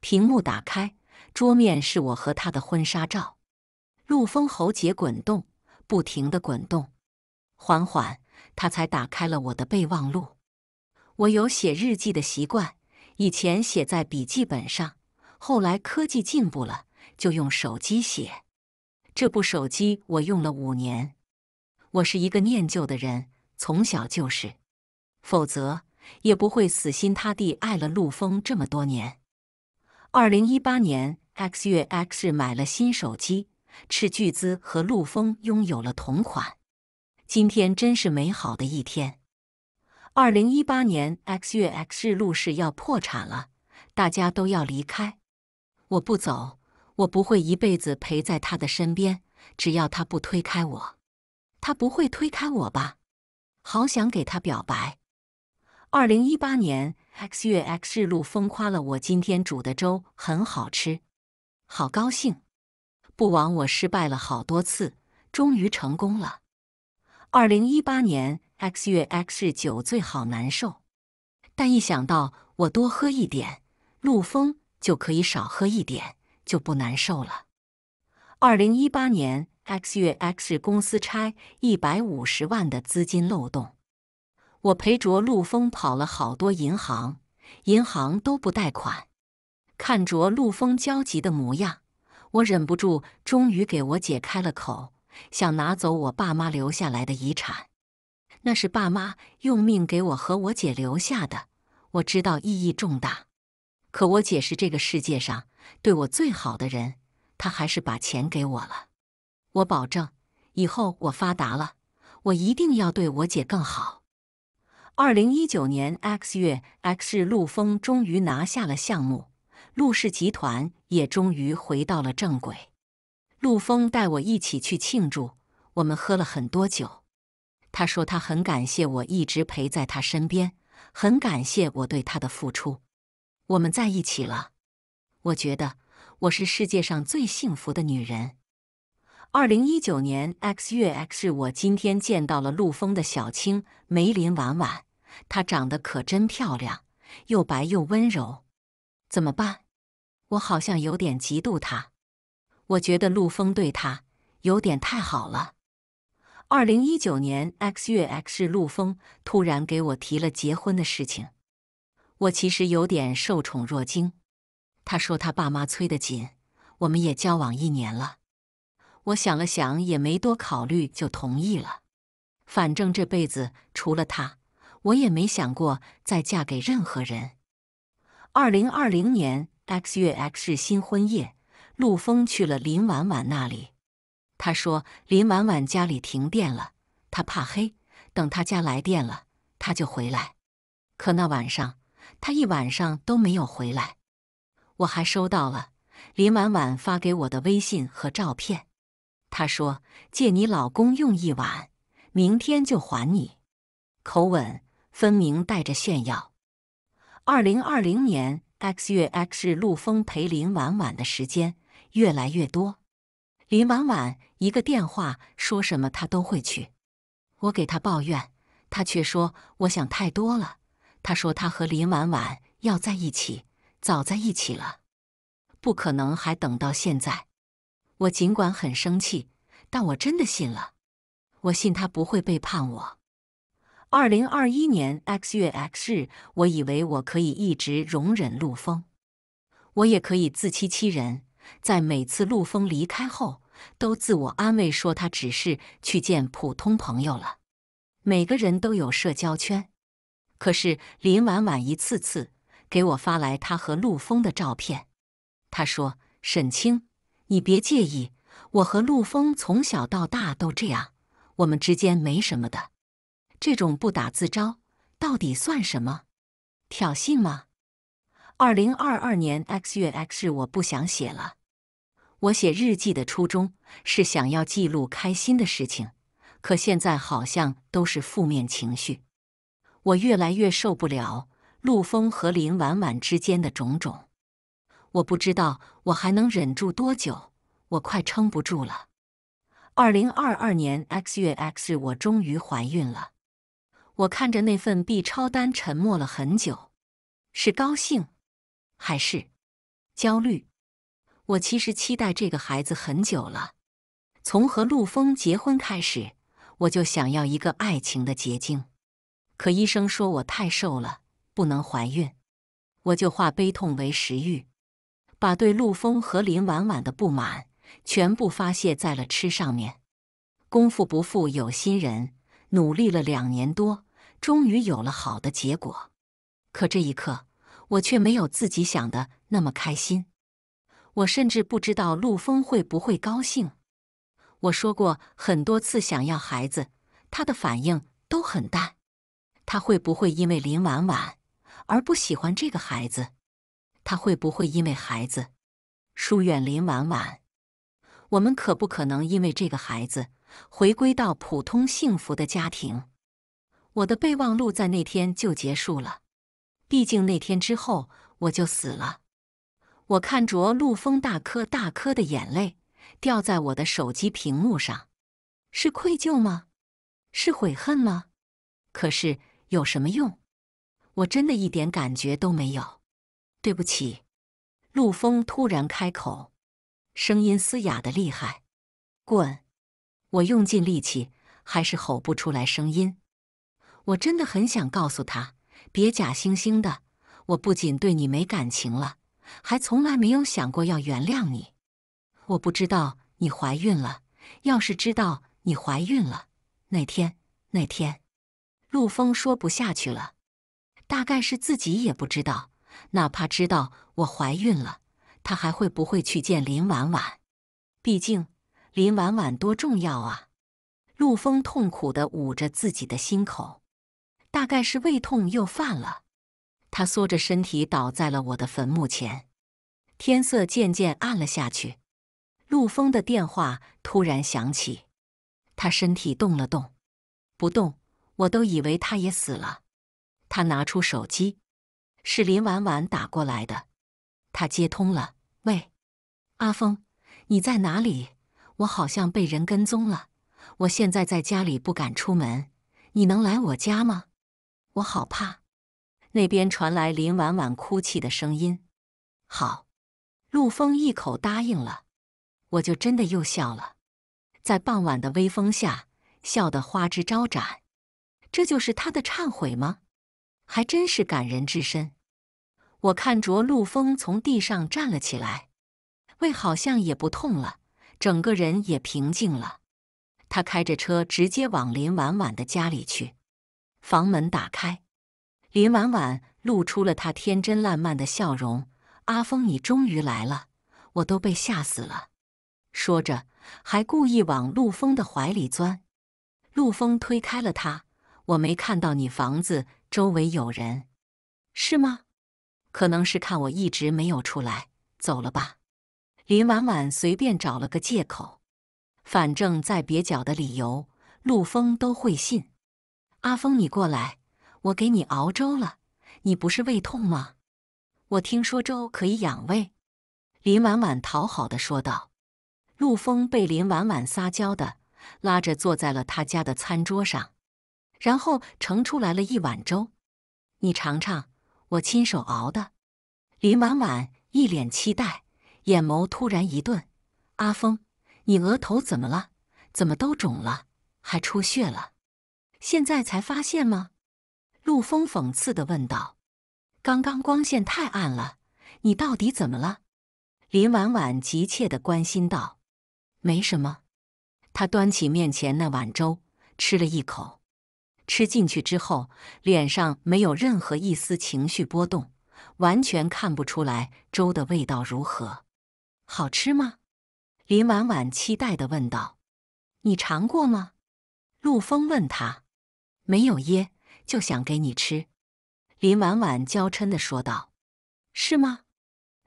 屏幕打开，桌面是我和他的婚纱照。陆风喉结滚动，不停的滚动，缓缓，他才打开了我的备忘录。我有写日记的习惯。以前写在笔记本上，后来科技进步了，就用手机写。这部手机我用了五年，我是一个念旧的人，从小就是，否则也不会死心塌地爱了陆风这么多年。二零一八年 x 月 x 买了新手机，斥巨资和陆风拥有了同款。今天真是美好的一天。二零一八年 x 月 x 日，陆氏要破产了，大家都要离开。我不走，我不会一辈子陪在他的身边。只要他不推开我，他不会推开我吧？好想给他表白。二零一八年 x 月 x 日，陆风夸了我今天煮的粥很好吃，好高兴。不枉我失败了好多次，终于成功了。二零一八年。x 月 x 日酒醉好难受，但一想到我多喝一点，陆丰就可以少喝一点，就不难受了。二零一八年 x 月 x 日，公司拆一百五十万的资金漏洞，我陪着陆丰跑了好多银行，银行都不贷款。看着陆丰焦急的模样，我忍不住，终于给我姐开了口，想拿走我爸妈留下来的遗产。那是爸妈用命给我和我姐留下的，我知道意义重大。可我姐是这个世界上对我最好的人，她还是把钱给我了。我保证，以后我发达了，我一定要对我姐更好。二零一九年 X 月 X 日，陆丰终于拿下了项目，陆氏集团也终于回到了正轨。陆丰带我一起去庆祝，我们喝了很多酒。他说：“他很感谢我一直陪在他身边，很感谢我对他的付出。我们在一起了，我觉得我是世界上最幸福的女人。”二零一九年 X 月 X 日，我今天见到了陆枫的小青梅林婉婉，她长得可真漂亮，又白又温柔。怎么办？我好像有点嫉妒她。我觉得陆枫对她有点太好了。二零一九年 x 月 x 日，陆峰突然给我提了结婚的事情，我其实有点受宠若惊。他说他爸妈催得紧，我们也交往一年了。我想了想，也没多考虑，就同意了。反正这辈子除了他，我也没想过再嫁给任何人。二零二零年 x 月 x 日，新婚夜，陆峰去了林婉婉那里。他说：“林婉婉家里停电了，他怕黑，等他家来电了，他就回来。可那晚上，他一晚上都没有回来。我还收到了林婉婉发给我的微信和照片。他说借你老公用一晚，明天就还你。口吻分明带着炫耀。二零二零年 X 月 X 日，陆枫陪林婉婉的时间越来越多。”林婉婉一个电话说什么他都会去。我给他抱怨，他却说我想太多了。他说他和林婉婉要在一起，早在一起了，不可能还等到现在。我尽管很生气，但我真的信了，我信他不会背叛我。二零二一年 x 月 x 日，我以为我可以一直容忍陆风，我也可以自欺欺人。在每次陆枫离开后，都自我安慰说他只是去见普通朋友了。每个人都有社交圈，可是林婉婉一次次给我发来他和陆枫的照片。他说：“沈清，你别介意，我和陆枫从小到大都这样，我们之间没什么的。”这种不打自招到底算什么？挑衅吗？二零二二年 x 月 x 日，我不想写了。我写日记的初衷是想要记录开心的事情，可现在好像都是负面情绪。我越来越受不了陆峰和林婉婉之间的种种，我不知道我还能忍住多久，我快撑不住了。二零二二年 x 月 x 日，我终于怀孕了。我看着那份 B 超单，沉默了很久，是高兴，还是焦虑？我其实期待这个孩子很久了，从和陆枫结婚开始，我就想要一个爱情的结晶。可医生说我太瘦了，不能怀孕，我就化悲痛为食欲，把对陆枫和林婉婉的不满全部发泄在了吃上面。功夫不负有心人，努力了两年多，终于有了好的结果。可这一刻，我却没有自己想的那么开心。我甚至不知道陆枫会不会高兴。我说过很多次想要孩子，他的反应都很淡。他会不会因为林婉婉而不喜欢这个孩子？他会不会因为孩子疏远林婉婉？我们可不可能因为这个孩子回归到普通幸福的家庭？我的备忘录在那天就结束了，毕竟那天之后我就死了。我看着陆风大颗大颗的眼泪掉在我的手机屏幕上，是愧疚吗？是悔恨吗？可是有什么用？我真的一点感觉都没有。对不起，陆风突然开口，声音嘶哑的厉害。滚！我用尽力气，还是吼不出来声音。我真的很想告诉他，别假惺惺的，我不仅对你没感情了。还从来没有想过要原谅你。我不知道你怀孕了。要是知道你怀孕了，那天那天，陆风说不下去了。大概是自己也不知道，哪怕知道我怀孕了，他还会不会去见林婉婉？毕竟林婉婉多重要啊！陆风痛苦的捂着自己的心口，大概是胃痛又犯了。他缩着身体倒在了我的坟墓前，天色渐渐暗了下去。陆峰的电话突然响起，他身体动了动，不动，我都以为他也死了。他拿出手机，是林婉婉打过来的，他接通了。喂，阿峰，你在哪里？我好像被人跟踪了，我现在在家里不敢出门，你能来我家吗？我好怕。那边传来林婉婉哭泣的声音。好，陆峰一口答应了，我就真的又笑了，在傍晚的微风下笑得花枝招展。这就是他的忏悔吗？还真是感人至深。我看着陆峰从地上站了起来，胃好像也不痛了，整个人也平静了。他开着车直接往林婉婉的家里去。房门打开。林婉婉露出了她天真烂漫的笑容：“阿峰，你终于来了，我都被吓死了。”说着，还故意往陆峰的怀里钻。陆峰推开了他：“我没看到你房子周围有人，是吗？可能是看我一直没有出来，走了吧。”林婉婉随便找了个借口，反正再蹩脚的理由，陆峰都会信。“阿峰，你过来。”我给你熬粥了，你不是胃痛吗？我听说粥可以养胃。林婉婉讨好的说道。陆枫被林婉婉撒娇的拉着坐在了他家的餐桌上，然后盛出来了一碗粥，你尝尝，我亲手熬的。林婉婉一脸期待，眼眸突然一顿：“阿枫，你额头怎么了？怎么都肿了，还出血了？现在才发现吗？”陆枫讽刺的问道：“刚刚光线太暗了，你到底怎么了？”林婉婉急切的关心道：“没什么。”他端起面前那碗粥，吃了一口。吃进去之后，脸上没有任何一丝情绪波动，完全看不出来粥的味道如何。好吃吗？林婉婉期待的问道：“你尝过吗？”陆枫问他：“没有耶。”就想给你吃，林婉婉娇嗔的说道：“是吗？”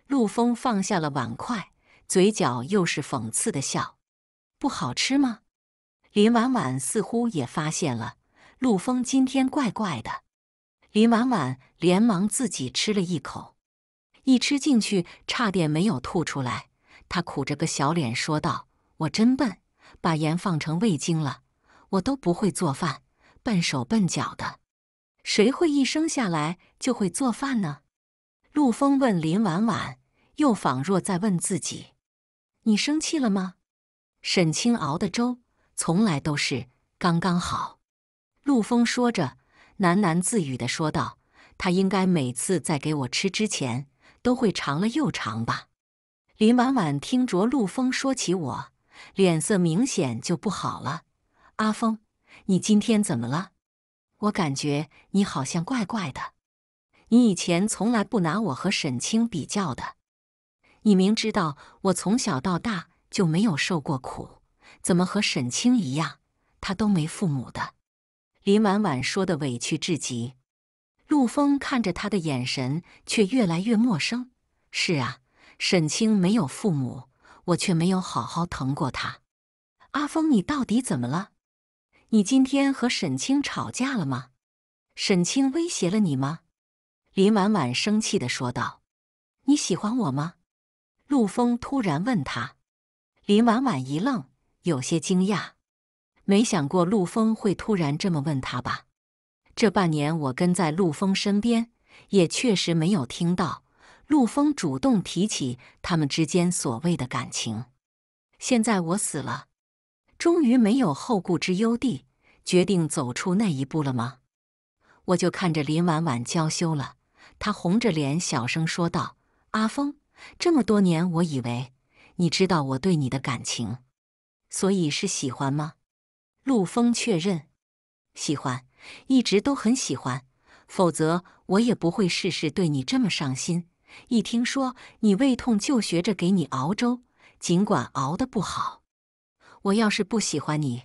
陆枫放下了碗筷，嘴角又是讽刺的笑：“不好吃吗？”林婉婉似乎也发现了陆枫今天怪怪的，林婉婉连忙自己吃了一口，一吃进去差点没有吐出来，她苦着个小脸说道：“我真笨，把盐放成味精了。我都不会做饭，笨手笨脚的。”谁会一生下来就会做饭呢？陆风问林婉婉，又仿若在问自己：“你生气了吗？”沈清熬的粥从来都是刚刚好。陆风说着，喃喃自语地说道：“他应该每次在给我吃之前，都会尝了又尝吧。”林婉婉听着陆风说起我，脸色明显就不好了。“阿峰，你今天怎么了？”我感觉你好像怪怪的，你以前从来不拿我和沈清比较的，你明知道我从小到大就没有受过苦，怎么和沈清一样？他都没父母的。林婉婉说的委屈至极，陆枫看着他的眼神却越来越陌生。是啊，沈清没有父母，我却没有好好疼过他。阿峰，你到底怎么了？你今天和沈清吵架了吗？沈清威胁了你吗？林婉婉生气的说道：“你喜欢我吗？”陆枫突然问他，林婉婉一愣，有些惊讶，没想过陆枫会突然这么问他吧？这半年我跟在陆枫身边，也确实没有听到陆枫主动提起他们之间所谓的感情。现在我死了。终于没有后顾之忧地决定走出那一步了吗？我就看着林婉婉娇羞了，她红着脸小声说道：“阿峰，这么多年，我以为你知道我对你的感情，所以是喜欢吗？”陆峰确认：“喜欢，一直都很喜欢，否则我也不会事事对你这么上心。一听说你胃痛，就学着给你熬粥，尽管熬得不好。”我要是不喜欢你，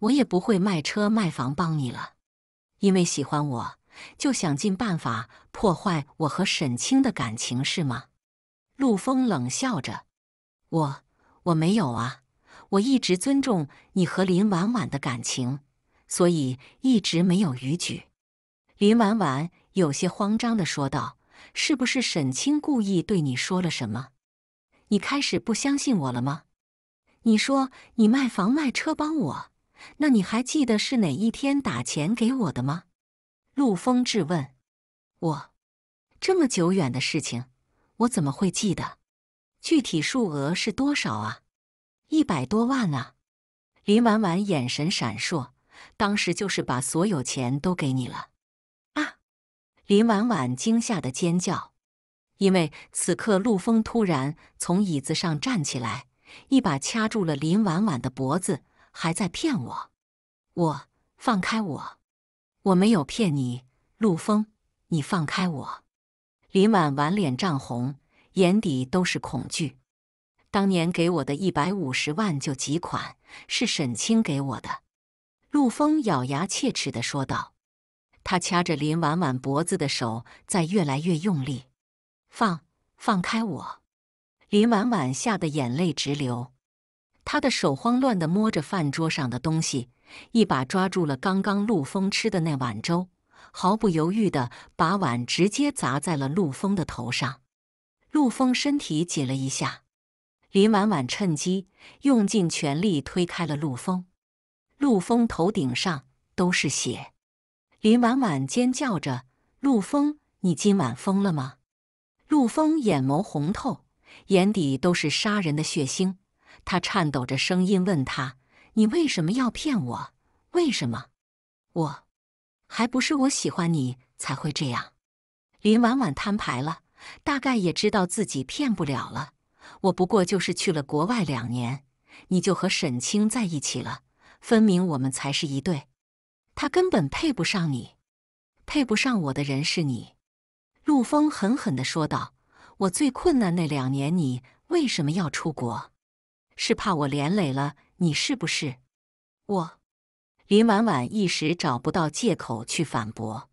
我也不会卖车卖房帮你了。因为喜欢我，就想尽办法破坏我和沈清的感情，是吗？陆枫冷笑着。我我没有啊，我一直尊重你和林婉婉的感情，所以一直没有逾矩。林婉婉有些慌张的说道：“是不是沈清故意对你说了什么？你开始不相信我了吗？”你说你卖房卖车帮我，那你还记得是哪一天打钱给我的吗？陆枫质问。我这么久远的事情，我怎么会记得？具体数额是多少啊？一百多万啊！林婉婉眼神闪烁，当时就是把所有钱都给你了。啊！林婉婉惊吓的尖叫，因为此刻陆枫突然从椅子上站起来。一把掐住了林婉婉的脖子，还在骗我！我放开我！我没有骗你，陆峰，你放开我！林婉婉脸涨红，眼底都是恐惧。当年给我的一百五十万就几款，是沈清给我的。陆峰咬牙切齿地说道，他掐着林婉婉脖子的手在越来越用力。放，放开我！林婉婉吓得眼泪直流，她的手慌乱地摸着饭桌上的东西，一把抓住了刚刚陆枫吃的那碗粥，毫不犹豫地把碗直接砸在了陆枫的头上。陆枫身体挤了一下，林婉婉趁机用尽全力推开了陆枫。陆枫头顶上都是血，林婉婉尖叫着：“陆枫，你今晚疯了吗？”陆枫眼眸红透。眼底都是杀人的血腥，他颤抖着声音问他：“你为什么要骗我？为什么？我还不是我喜欢你才会这样。”林婉婉摊牌了，大概也知道自己骗不了了。我不过就是去了国外两年，你就和沈清在一起了，分明我们才是一对。他根本配不上你，配不上我的人是你。”陆峰狠狠地说道。我最困难那两年，你为什么要出国？是怕我连累了你，是不是？我，林婉婉一时找不到借口去反驳。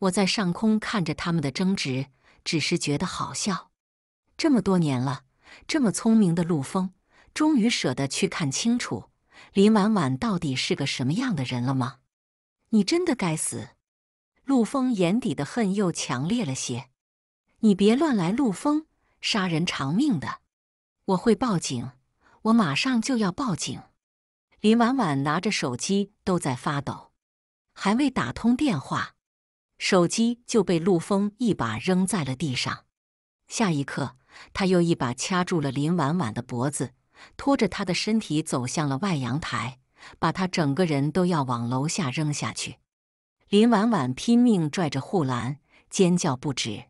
我在上空看着他们的争执，只是觉得好笑。这么多年了，这么聪明的陆枫，终于舍得去看清楚林婉婉到底是个什么样的人了吗？你真的该死！陆枫眼底的恨又强烈了些。你别乱来，陆峰，杀人偿命的，我会报警，我马上就要报警。林婉婉拿着手机都在发抖，还未打通电话，手机就被陆峰一把扔在了地上。下一刻，他又一把掐住了林婉婉的脖子，拖着她的身体走向了外阳台，把她整个人都要往楼下扔下去。林婉婉拼命拽着护栏，尖叫不止。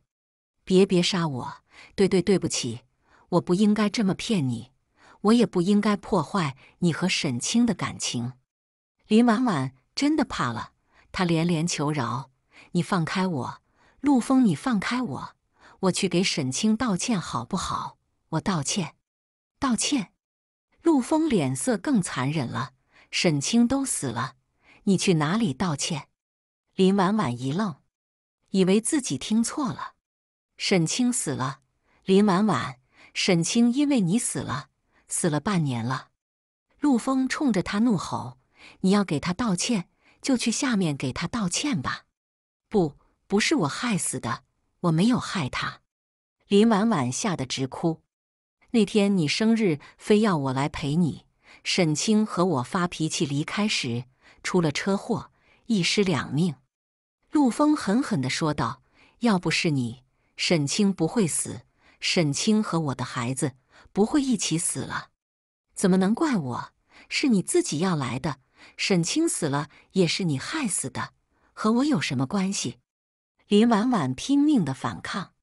别别杀我！对对对不起，我不应该这么骗你，我也不应该破坏你和沈清的感情。林婉婉真的怕了，她连连求饶：“你放开我，陆峰，你放开我，我去给沈清道歉好不好？我道歉，道歉。”陆峰脸色更残忍了：“沈清都死了，你去哪里道歉？”林婉婉一愣，以为自己听错了。沈清死了，林婉婉，沈清因为你死了，死了半年了。陆峰冲着他怒吼：“你要给他道歉，就去下面给他道歉吧。”“不，不是我害死的，我没有害他。”林婉婉吓得直哭：“那天你生日，非要我来陪你。沈清和我发脾气离开时，出了车祸，一尸两命。”陆峰狠狠的说道：“要不是你。”沈清不会死，沈清和我的孩子不会一起死了，怎么能怪我？是你自己要来的，沈清死了也是你害死的，和我有什么关系？林婉婉拼命的反抗，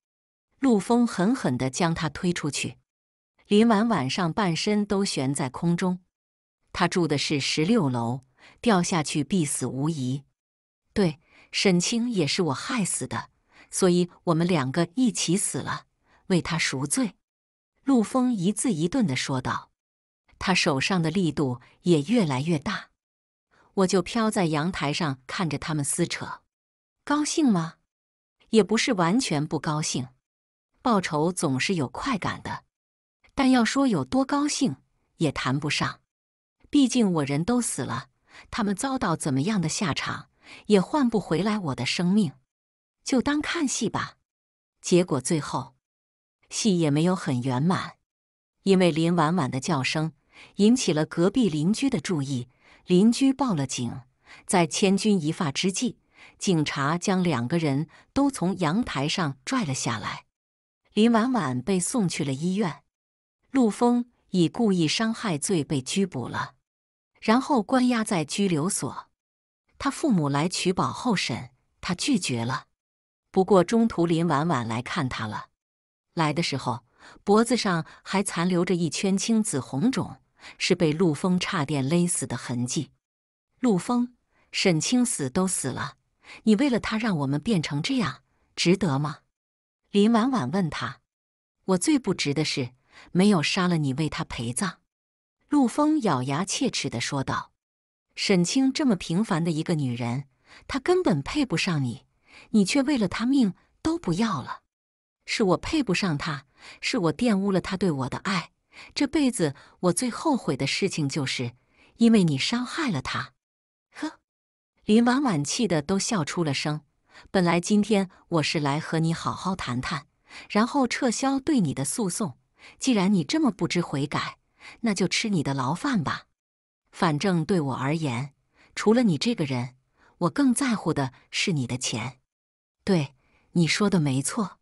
陆峰狠狠的将他推出去。林婉婉上半身都悬在空中，他住的是十六楼，掉下去必死无疑。对，沈清也是我害死的。所以我们两个一起死了，为他赎罪。”陆枫一字一顿的说道，他手上的力度也越来越大。我就飘在阳台上看着他们撕扯，高兴吗？也不是完全不高兴，报仇总是有快感的，但要说有多高兴，也谈不上。毕竟我人都死了，他们遭到怎么样的下场，也换不回来我的生命。就当看戏吧，结果最后，戏也没有很圆满，因为林婉婉的叫声引起了隔壁邻居的注意，邻居报了警，在千钧一发之际，警察将两个人都从阳台上拽了下来，林婉婉被送去了医院，陆枫以故意伤害罪被拘捕了，然后关押在拘留所，他父母来取保候审，他拒绝了。不过中途林婉婉来看他了，来的时候脖子上还残留着一圈青紫红肿，是被陆风差点勒死的痕迹。陆风，沈清死都死了，你为了他让我们变成这样，值得吗？林婉婉问他：“我最不值的是没有杀了你为他陪葬。”陆峰咬牙切齿地说道：“沈清这么平凡的一个女人，她根本配不上你。”你却为了他命都不要了，是我配不上他，是我玷污了他对我的爱。这辈子我最后悔的事情就是因为你伤害了他。呵，林婉婉气得都笑出了声。本来今天我是来和你好好谈谈，然后撤销对你的诉讼。既然你这么不知悔改，那就吃你的牢饭吧。反正对我而言，除了你这个人，我更在乎的是你的钱。对你说的没错，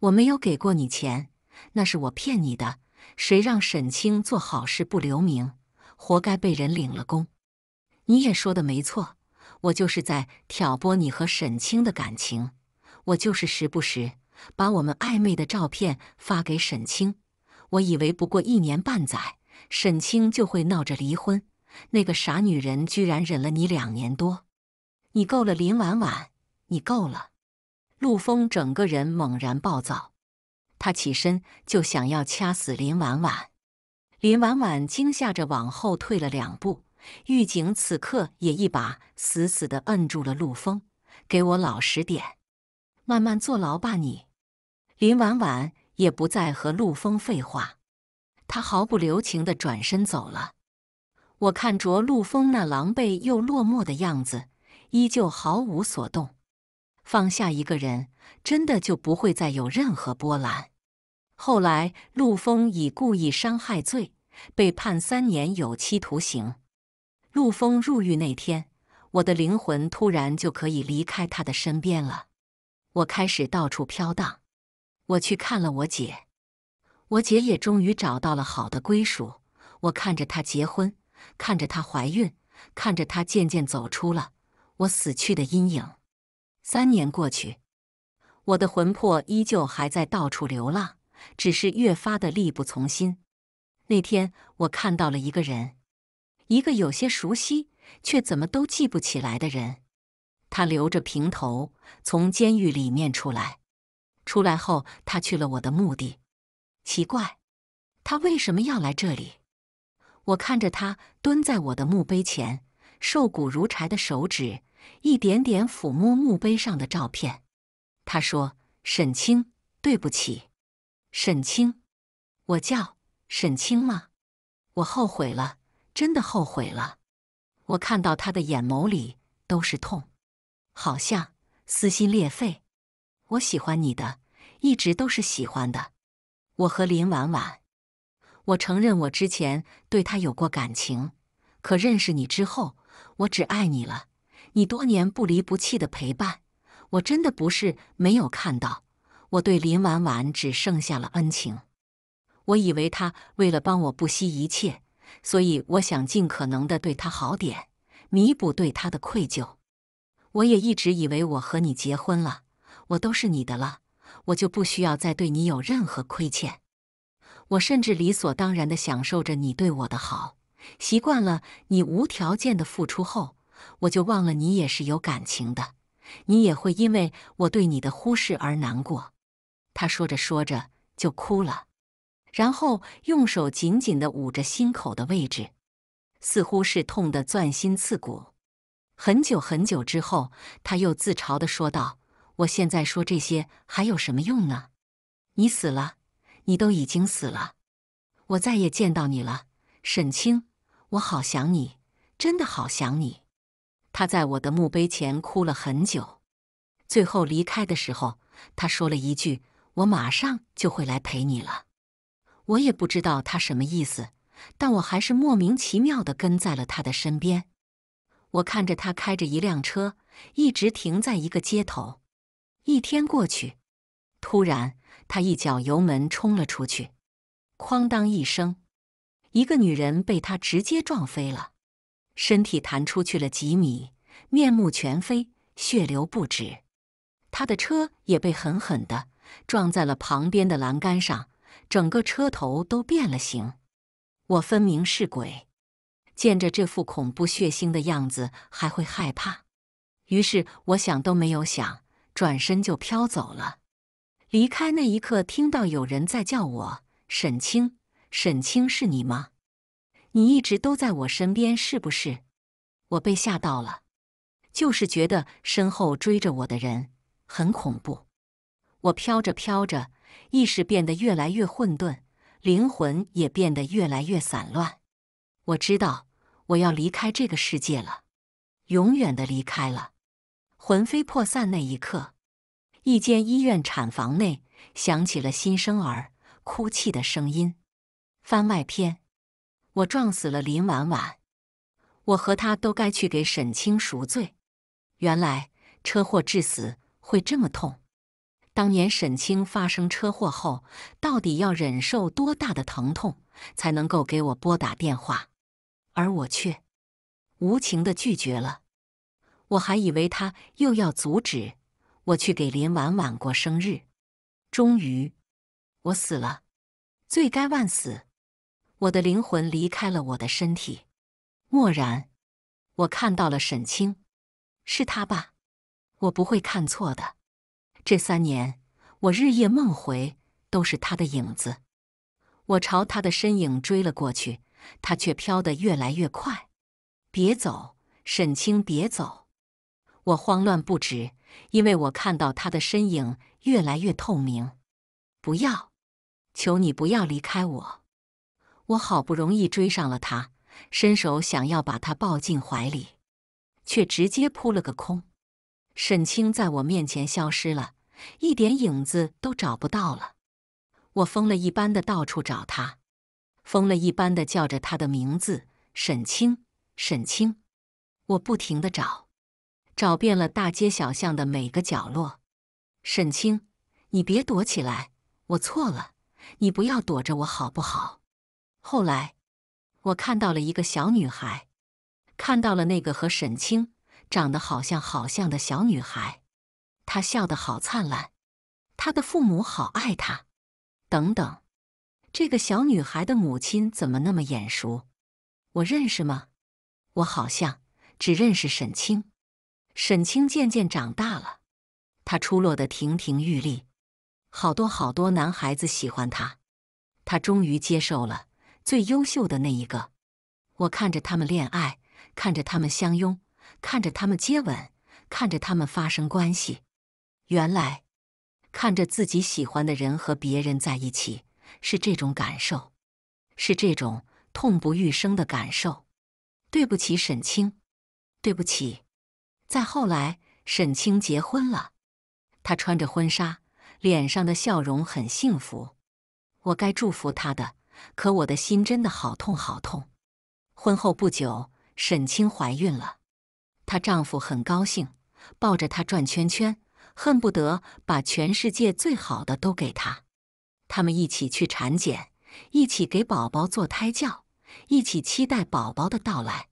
我没有给过你钱，那是我骗你的。谁让沈清做好事不留名，活该被人领了功。你也说的没错，我就是在挑拨你和沈清的感情，我就是时不时把我们暧昧的照片发给沈清。我以为不过一年半载，沈清就会闹着离婚。那个傻女人居然忍了你两年多，你够了，林婉婉，你够了。陆峰整个人猛然暴躁，他起身就想要掐死林婉婉。林婉婉惊吓着往后退了两步，狱警此刻也一把死死的摁住了陆峰，给我老实点，慢慢坐牢吧你。”林婉婉也不再和陆峰废话，他毫不留情的转身走了。我看着陆峰那狼狈又落寞的样子，依旧毫无所动。放下一个人，真的就不会再有任何波澜。后来，陆枫以故意伤害罪被判三年有期徒刑。陆枫入狱那天，我的灵魂突然就可以离开他的身边了。我开始到处飘荡。我去看了我姐，我姐也终于找到了好的归属。我看着她结婚，看着她怀孕，看着她渐渐走出了我死去的阴影。三年过去，我的魂魄依旧还在到处流浪，只是越发的力不从心。那天，我看到了一个人，一个有些熟悉却怎么都记不起来的人。他留着平头，从监狱里面出来。出来后，他去了我的墓地。奇怪，他为什么要来这里？我看着他蹲在我的墓碑前，瘦骨如柴的手指。一点点抚摸墓碑上的照片，他说：“沈清，对不起，沈清，我叫沈清吗？我后悔了，真的后悔了。我看到他的眼眸里都是痛，好像撕心裂肺。我喜欢你的，一直都是喜欢的。我和林婉婉，我承认我之前对他有过感情，可认识你之后，我只爱你了。”你多年不离不弃的陪伴，我真的不是没有看到。我对林婉婉只剩下了恩情。我以为他为了帮我不惜一切，所以我想尽可能的对他好点，弥补对他的愧疚。我也一直以为我和你结婚了，我都是你的了，我就不需要再对你有任何亏欠。我甚至理所当然的享受着你对我的好，习惯了你无条件的付出后。我就忘了，你也是有感情的，你也会因为我对你的忽视而难过。他说着说着就哭了，然后用手紧紧的捂着心口的位置，似乎是痛得钻心刺骨。很久很久之后，他又自嘲地说道：“我现在说这些还有什么用呢？你死了，你都已经死了，我再也见到你了，沈清，我好想你，真的好想你。”他在我的墓碑前哭了很久，最后离开的时候，他说了一句：“我马上就会来陪你了。”我也不知道他什么意思，但我还是莫名其妙地跟在了他的身边。我看着他开着一辆车，一直停在一个街头。一天过去，突然他一脚油门冲了出去，哐当一声，一个女人被他直接撞飞了。身体弹出去了几米，面目全非，血流不止。他的车也被狠狠的撞在了旁边的栏杆上，整个车头都变了形。我分明是鬼，见着这副恐怖血腥的样子还会害怕。于是我想都没有想，转身就飘走了。离开那一刻，听到有人在叫我：“沈清，沈清，是你吗？”你一直都在我身边，是不是？我被吓到了，就是觉得身后追着我的人很恐怖。我飘着飘着，意识变得越来越混沌，灵魂也变得越来越散乱。我知道我要离开这个世界了，永远的离开了。魂飞魄散那一刻，一间医院产房内响起了新生儿哭泣的声音。番外篇。我撞死了林婉婉，我和他都该去给沈清赎罪。原来车祸致死会这么痛。当年沈清发生车祸后，到底要忍受多大的疼痛才能够给我拨打电话？而我却无情的拒绝了。我还以为他又要阻止我去给林婉婉过生日。终于，我死了，罪该万死。我的灵魂离开了我的身体，蓦然，我看到了沈清，是他吧？我不会看错的。这三年，我日夜梦回都是他的影子。我朝他的身影追了过去，他却飘得越来越快。别走，沈清，别走！我慌乱不止，因为我看到他的身影越来越透明。不要，求你不要离开我。我好不容易追上了他，伸手想要把他抱进怀里，却直接扑了个空。沈清在我面前消失了，一点影子都找不到了。我疯了一般的到处找他，疯了一般的叫着他的名字：“沈清，沈清！”我不停的找，找遍了大街小巷的每个角落。沈清，你别躲起来，我错了，你不要躲着我好不好？后来，我看到了一个小女孩，看到了那个和沈清长得好像好像的小女孩。她笑得好灿烂，她的父母好爱她。等等，这个小女孩的母亲怎么那么眼熟？我认识吗？我好像只认识沈清。沈清渐渐长大了，她出落的亭亭玉立，好多好多男孩子喜欢她。她终于接受了。最优秀的那一个，我看着他们恋爱，看着他们相拥，看着他们接吻，看着他们发生关系。原来，看着自己喜欢的人和别人在一起，是这种感受，是这种痛不欲生的感受。对不起，沈清，对不起。再后来，沈清结婚了，她穿着婚纱，脸上的笑容很幸福。我该祝福她的。可我的心真的好痛，好痛。婚后不久，沈清怀孕了，她丈夫很高兴，抱着她转圈圈，恨不得把全世界最好的都给她。他们一起去产检，一起给宝宝做胎教，一起期待宝宝的到来。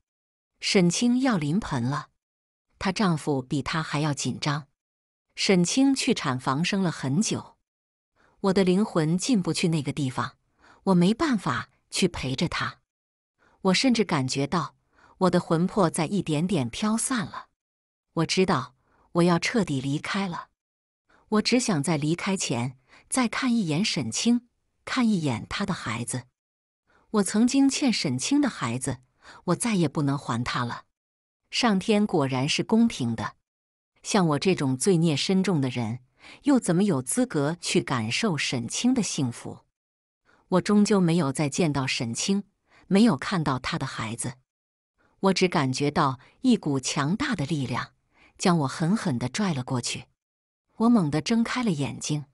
沈清要临盆了，她丈夫比她还要紧张。沈清去产房生了很久，我的灵魂进不去那个地方。我没办法去陪着他，我甚至感觉到我的魂魄在一点点飘散了。我知道我要彻底离开了。我只想在离开前再看一眼沈清，看一眼他的孩子。我曾经欠沈清的孩子，我再也不能还他了。上天果然是公平的，像我这种罪孽深重的人，又怎么有资格去感受沈清的幸福？我终究没有再见到沈清，没有看到他的孩子。我只感觉到一股强大的力量将我狠狠的拽了过去。我猛地睁开了眼睛，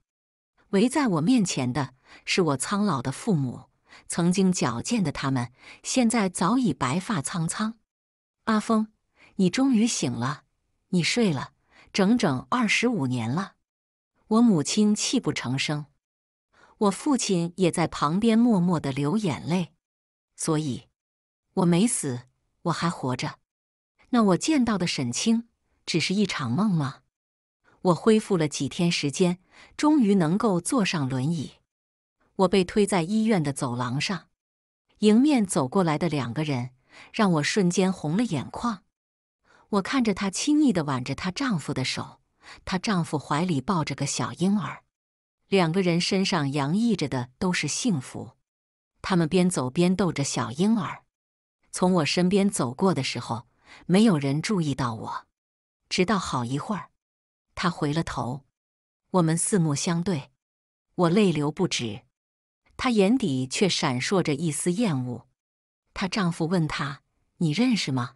围在我面前的是我苍老的父母，曾经矫健的他们，现在早已白发苍苍。阿峰，你终于醒了！你睡了整整二十五年了！我母亲泣不成声。我父亲也在旁边默默的流眼泪，所以我没死，我还活着。那我见到的沈清，只是一场梦吗？我恢复了几天时间，终于能够坐上轮椅。我被推在医院的走廊上，迎面走过来的两个人让我瞬间红了眼眶。我看着她亲昵的挽着她丈夫的手，她丈夫怀里抱着个小婴儿。两个人身上洋溢着的都是幸福，他们边走边逗着小婴儿，从我身边走过的时候，没有人注意到我。直到好一会儿，他回了头，我们四目相对，我泪流不止，她眼底却闪烁着一丝厌恶。她丈夫问她：“你认识吗？”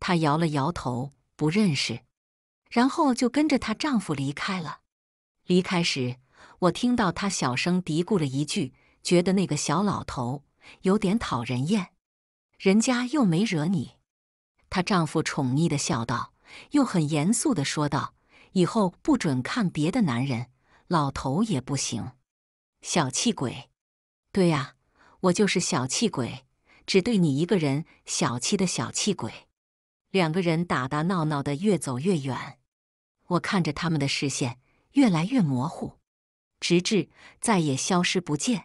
她摇了摇头，不认识，然后就跟着她丈夫离开了。离开时。我听到她小声嘀咕了一句，觉得那个小老头有点讨人厌，人家又没惹你。她丈夫宠溺的笑道，又很严肃的说道：“以后不准看别的男人，老头也不行，小气鬼。”“对呀，我就是小气鬼，只对你一个人小气的小气鬼。”两个人打打闹闹的越走越远，我看着他们的视线越来越模糊。直至再也消失不见。